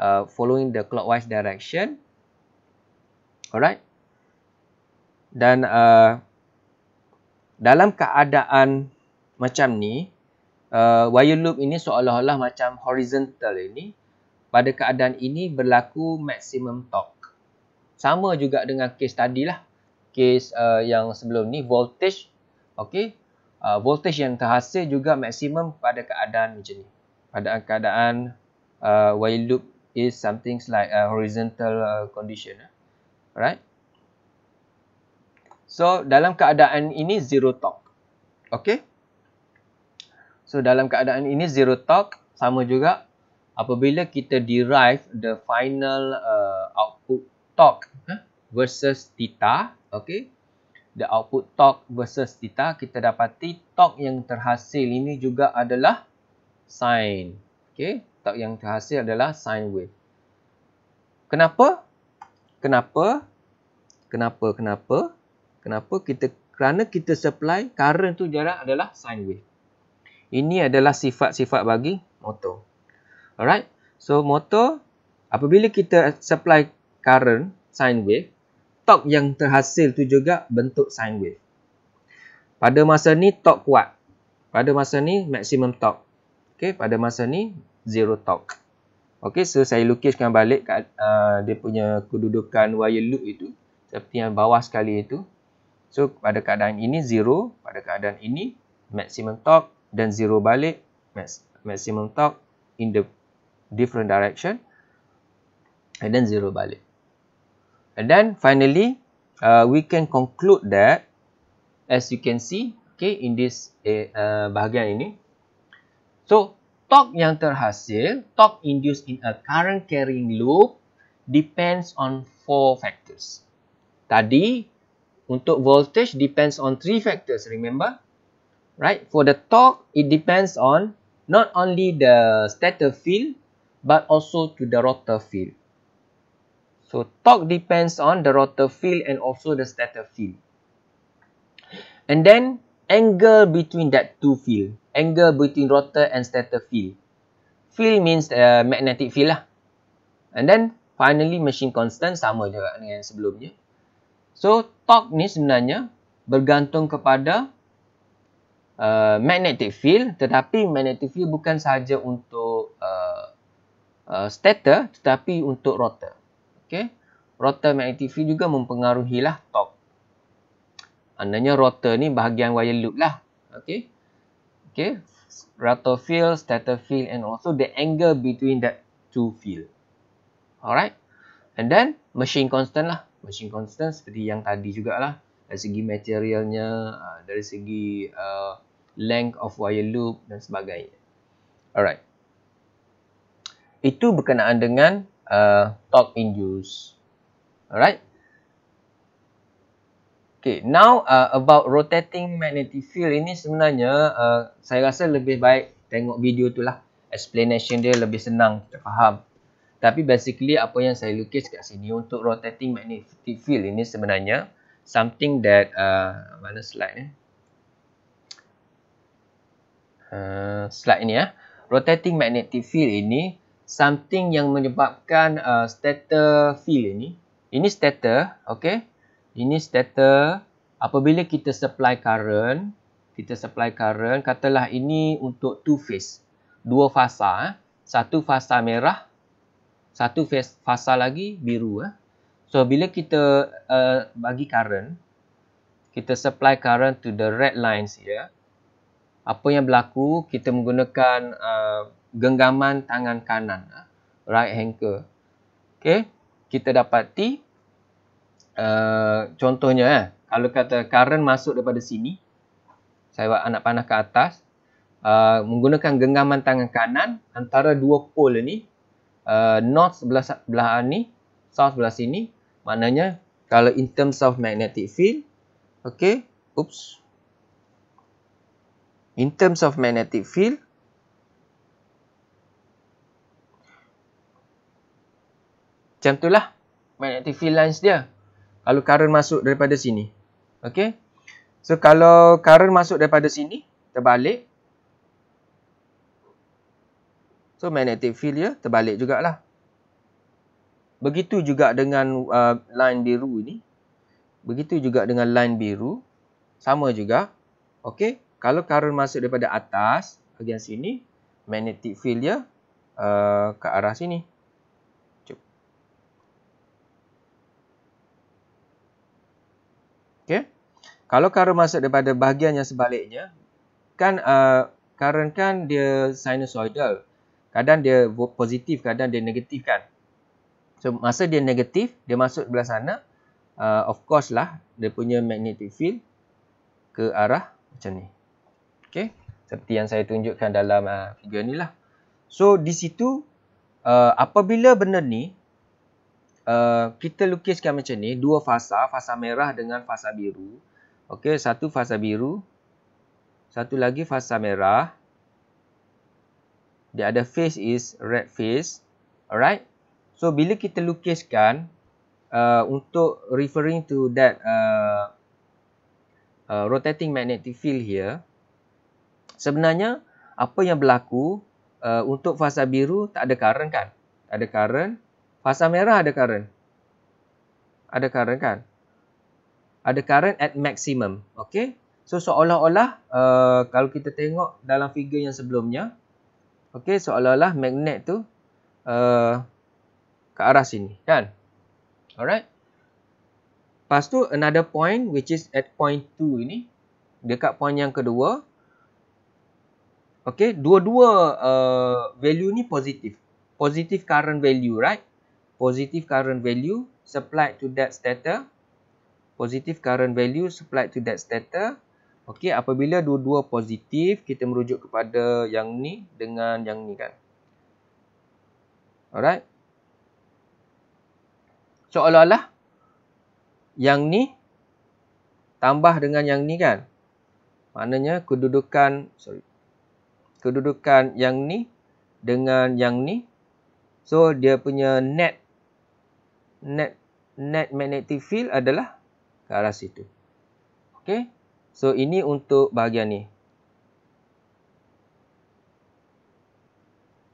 uh, following the clockwise direction alright dan uh, dalam keadaan macam ni uh, wire loop ini seolah-olah macam horizontal ini pada keadaan ini berlaku maximum torque sama juga dengan case tadi lah case uh, yang sebelum ni voltage okay uh, voltage yang terhasil juga maksimum pada keadaan macam ni pada keadaan uh, wire loop is something like a uh, horizontal uh, condition eh? right So, dalam keadaan ini zero talk. Okay? So, dalam keadaan ini zero talk. Sama juga apabila kita derive the final uh, output talk versus theta. Okay? The output talk versus theta. Kita dapati talk yang terhasil ini juga adalah sine. Okay? Talk yang terhasil adalah sine wave. Kenapa? Kenapa? Kenapa? Kenapa? Kenapa? Kenapa? Kita kerana kita supply current tu jarak adalah sine wave. Ini adalah sifat-sifat bagi motor. Alright. So motor apabila kita supply current sine wave, torque yang terhasil tu juga bentuk sine wave. Pada masa ni torque kuat. Pada masa ni maksimum torque. Okay, pada masa ni zero torque. Okay, so saya lukiskan balik kat, uh, dia punya kedudukan wire loop itu. Seperti yang bawah sekali itu. So pada keadaan ini zero, pada keadaan ini maximum torque dan zero balik maximum torque in the different direction and then zero balik. And then finally uh, we can conclude that as you can see okay in this eh, uh, bahagian ini so torque yang terhasil torque induced in a current carrying loop depends on four factors. Tadi untuk voltage depends on three factors remember right for the torque it depends on not only the stator field but also to the rotor field so torque depends on the rotor field and also the stator field and then angle between that two field angle between rotor and stator field field means uh, magnetic field lah and then finally machine constant sama dengan sebelumnya So, torque ni sebenarnya bergantung kepada uh, magnetic field tetapi magnetic field bukan sahaja untuk uh, uh, stator tetapi untuk rotor. Okay? Rotor magnetic field juga mempengaruhi lah torque. Andanya rotor ni bahagian wire loop lah. Okay? Okay? Rotor field, stator field and also the angle between the two field. Alright? And then, machine constant lah machine constant seperti yang tadi juga lah dari segi materialnya uh, dari segi uh, length of wire loop dan sebagainya alright itu berkenaan dengan uh, torque induce alright Okay, now uh, about rotating magnetic field ini sebenarnya uh, saya rasa lebih baik tengok video tu lah. Explanation dia lebih senang kita faham tapi basically apa yang saya lukis kat sini untuk rotating magnetic field ini sebenarnya something that uh, mana slide ni eh? uh, slide ni ya eh? rotating magnetic field ini something yang menyebabkan uh, stator field ini ini stator okay ini stator apabila kita supply current kita supply current katalah ini untuk two phase dua fasa eh? satu fasa merah satu fasa lagi biru eh. So bila kita uh, bagi current kita supply current to the red lines ya. Yeah. Apa yang berlaku kita menggunakan uh, genggaman tangan kanan uh, right hanker. Okey, kita dapati uh, contohnya eh, kalau kata current masuk daripada sini saya buat anak panah ke atas uh, menggunakan genggaman tangan kanan antara dua pole ni uh, north sebelah belah ni, south sebelah sini, maknanya kalau in terms of magnetic field, okey, oops, in terms of magnetic field, macam itulah magnetic field lines dia. Kalau current masuk daripada sini, okay, so kalau current masuk daripada sini, terbalik, So magnetic field dia terbalik jugalah. Begitu juga dengan uh, line biru ni. Begitu juga dengan line biru. Sama juga. Okay, Kalau current masuk daripada atas. Bagian sini. Magnetic field dia. Uh, ke arah sini. Cukup. Okey. Kalau current masuk daripada bahagian yang sebaliknya. Kan. Uh, current kan dia sinusoidal kadang dia positif kadang dia negatif kan so masa dia negatif dia masuk belah sana uh, of course lah dia punya magnetic field ke arah macam ni okay? seperti yang saya tunjukkan dalam uh, figure ni lah so di situ uh, apabila benda ni uh, kita lukiskan macam ni dua fasa fasa merah dengan fasa biru okay? satu fasa biru satu lagi fasa merah The other face is red face. Alright. So, bila kita lukiskan uh, untuk referring to that uh, uh, rotating magnetic field here. Sebenarnya, apa yang berlaku uh, untuk fasa biru tak ada current kan? Tak ada current. Fasa merah ada current. Ada current kan? Ada current at maximum. Okay. So, seolah-olah uh, kalau kita tengok dalam figure yang sebelumnya. Okey, seolah-olah magnet tu uh, ke arah sini, kan? Alright. Lepas tu, another point which is at point 2 ini. Dekat point yang kedua. Okey, dua-dua uh, value ni positif. Positive current value, right? Positive current value supplied to that stator. Positive current value supplied to that stator. Okey, apabila dua-dua positif, kita merujuk kepada yang ni dengan yang ni kan. Alright. Seolah-olah so, yang ni tambah dengan yang ni kan. Maknanya kedudukan, sorry. Kedudukan yang ni dengan yang ni. So, dia punya net, net, net magnetic field adalah ke arah situ. Okey. So ini untuk bahagian ni.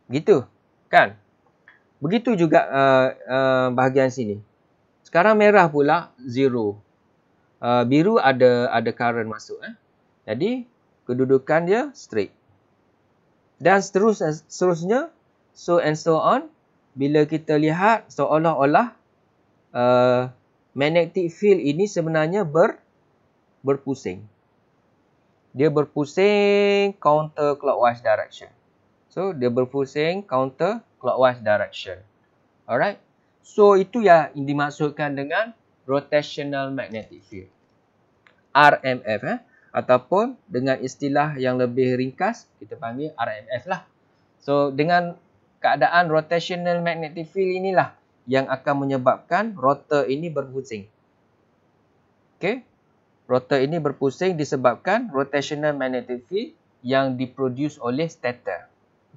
Gitu. Kan? Begitu juga uh, uh, bahagian sini. Sekarang merah pula zero. Uh, biru ada ada current masuk eh. Jadi kedudukan dia straight. Dan seterusnya eh, seterusnya so and so on bila kita lihat seolah-olah uh, magnetic field ini sebenarnya ber berpusing dia berpusing counter clockwise direction. So dia berpusing counter clockwise direction. Alright. So itu ya yang dimaksudkan dengan rotational magnetic field. RMF eh ataupun dengan istilah yang lebih ringkas kita panggil RMF lah. So dengan keadaan rotational magnetic field inilah yang akan menyebabkan rotor ini berpusing. Okay rotor ini berpusing disebabkan rotational magnetic field yang diproduce oleh stator.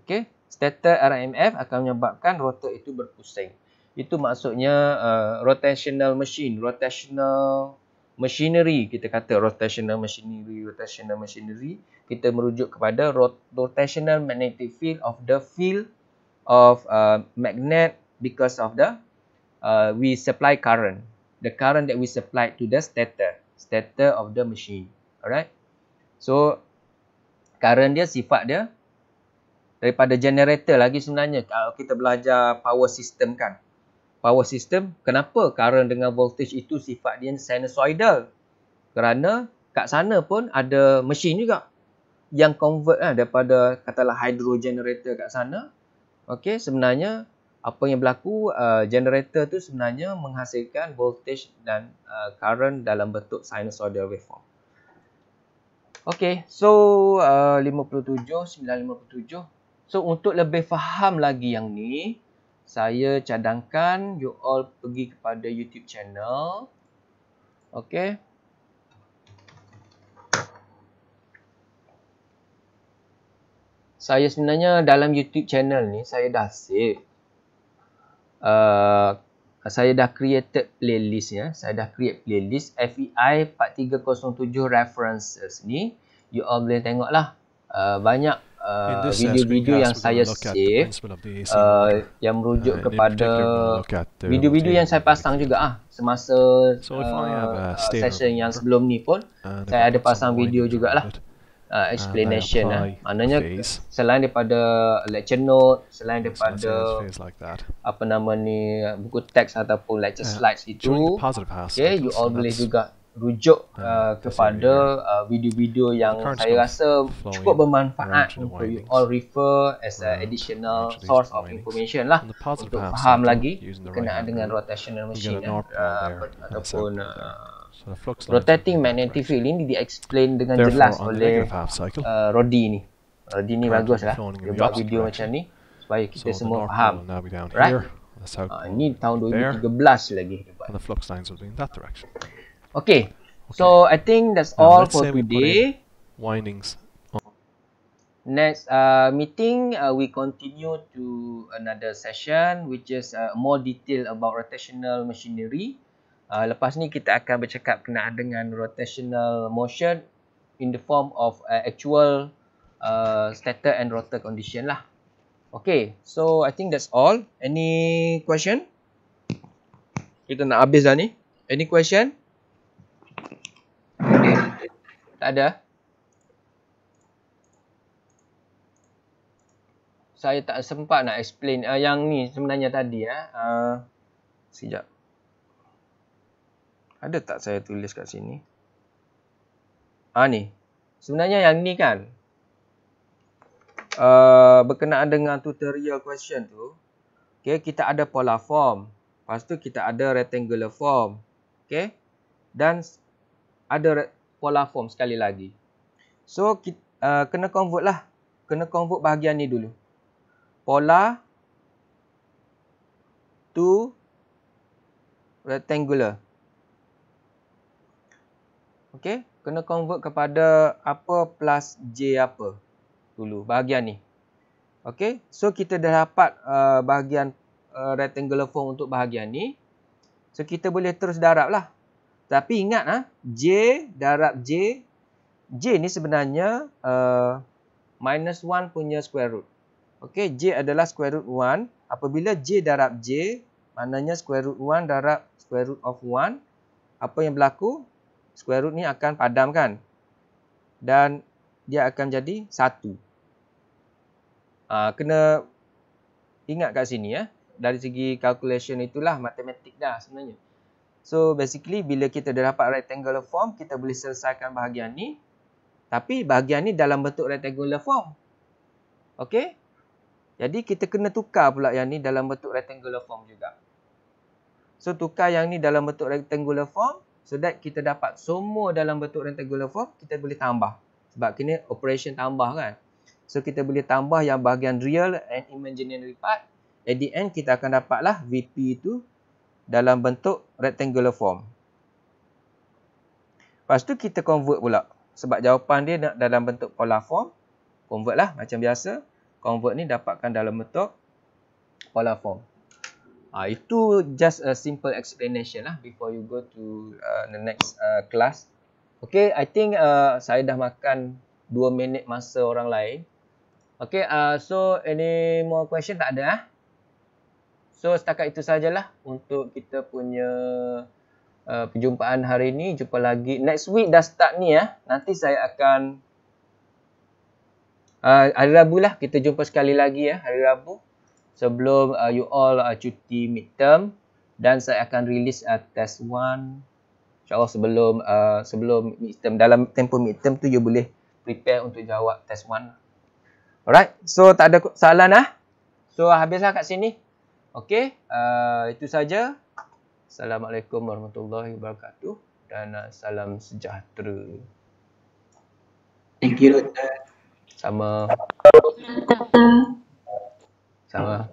Okey, stator RMF akan menyebabkan rotor itu berpusing. Itu maksudnya uh, rotational machine, rotational machinery kita kata rotational machinery, rotational machinery kita merujuk kepada rot rotational magnetic field of the field of uh, magnet because of the uh, we supply current, the current that we supply to the stator stator of the machine. Alright. So, current dia, sifat dia, daripada generator lagi sebenarnya, kalau kita belajar power system kan. Power system, kenapa current dengan voltage itu sifat dia sinusoidal? Kerana kat sana pun ada mesin juga yang convert lah daripada katalah hydro generator kat sana. Okay, sebenarnya apa yang berlaku uh, generator tu sebenarnya menghasilkan voltage dan uh, current dalam bentuk sinusoidal waveform. Okey, so uh, 57 957. So untuk lebih faham lagi yang ni, saya cadangkan you all pergi kepada YouTube channel. Okey. Saya sebenarnya dalam YouTube channel ni saya dah save uh, saya dah created playlist ya. Saya dah create playlist FEI 4307 references ni. You all boleh tengoklah uh, banyak uh, video-video yang saya save uh, yang merujuk uh, kepada video-video yang saya pasang juga ah semasa uh, session yang sebelum ni pun ah, saya ada pasang video jugalah. But uh, ah, explanation lah. Maknanya face. selain daripada lecture note, selain daripada like apa nama ni buku teks ataupun lecture uh, slides itu, okay, you all boleh juga rujuk uh, kepada uh, video-video yang saya rasa cukup bermanfaat untuk you all refer as an additional source of information lah untuk faham lagi kena dengan rotational machine uh, ataupun uh, So Rotating magnetic field ini di-explain dengan Therefore, jelas oleh uh, Rodi ini. Rodi ni bagus lah. Dia buat video direction. macam ni. Supaya kita so semua faham. Right? uh, ini tahun 2013 there. lagi. And the Okay. So I think that's Now, all for today. Windings. Next uh, meeting, uh, we continue to another session, which is uh, more detail about rotational machinery. Uh, lepas ni kita akan bercakap kena dengan rotational motion in the form of uh, actual uh, stator and rotor condition lah. Okay, so I think that's all. Any question? Kita nak habis dah ni. Any question? Okay. Tak ada. Saya tak sempat nak explain uh, yang ni sebenarnya tadi. Eh. Uh, sekejap. Ada tak saya tulis kat sini? Ha ni. Sebenarnya yang ni kan. Uh, berkenaan dengan tutorial question tu. Okay, kita ada pola form. Lepas tu kita ada rectangular form. Okay. Dan ada pola form sekali lagi. So, uh, kena convert lah. Kena convert bahagian ni dulu. Pola to Rectangular. Okey, kena convert kepada apa plus J apa dulu bahagian ni. Okey, so kita dah dapat uh, bahagian uh, rectangular form untuk bahagian ni. So kita boleh terus darab lah. Tapi ingat ah, J darab J. J ni sebenarnya uh, minus 1 punya square root. Okey, J adalah square root 1. Apabila J darab J, maknanya square root 1 darab square root of 1. Apa yang berlaku? square root ni akan padam kan dan dia akan jadi 1 uh, ah, kena ingat kat sini ya eh? dari segi calculation itulah matematik dah sebenarnya so basically bila kita dah dapat rectangular form kita boleh selesaikan bahagian ni tapi bahagian ni dalam bentuk rectangular form Okay? jadi kita kena tukar pula yang ni dalam bentuk rectangular form juga so tukar yang ni dalam bentuk rectangular form so that kita dapat semua dalam bentuk rectangular form kita boleh tambah sebab kini operation tambah kan so kita boleh tambah yang bahagian real and imaginary part at the end kita akan dapatlah VP itu dalam bentuk rectangular form lepas tu kita convert pula sebab jawapan dia nak dalam bentuk polar form convert lah macam biasa convert ni dapatkan dalam bentuk polar form Ah uh, itu just a simple explanation lah before you go to uh, the next uh, class. Okay, I think uh, saya dah makan 2 minit masa orang lain. Okay, uh, so any more question tak ada? Lah. So setakat itu sajalah untuk kita punya uh, perjumpaan hari ini. Jumpa lagi next week dah start ni ya. Nanti saya akan uh, hari Rabu lah kita jumpa sekali lagi ya hari Rabu sebelum uh, you all uh, cuti midterm dan saya akan rilis uh, test one. insyaallah sebelum uh, sebelum midterm dalam tempoh midterm tu you boleh prepare untuk jawab test one. alright so tak ada soalan ah so habislah kat sini okey uh, itu saja assalamualaikum warahmatullahi wabarakatuh dan uh, salam sejahtera thank you doktor sama 咱们。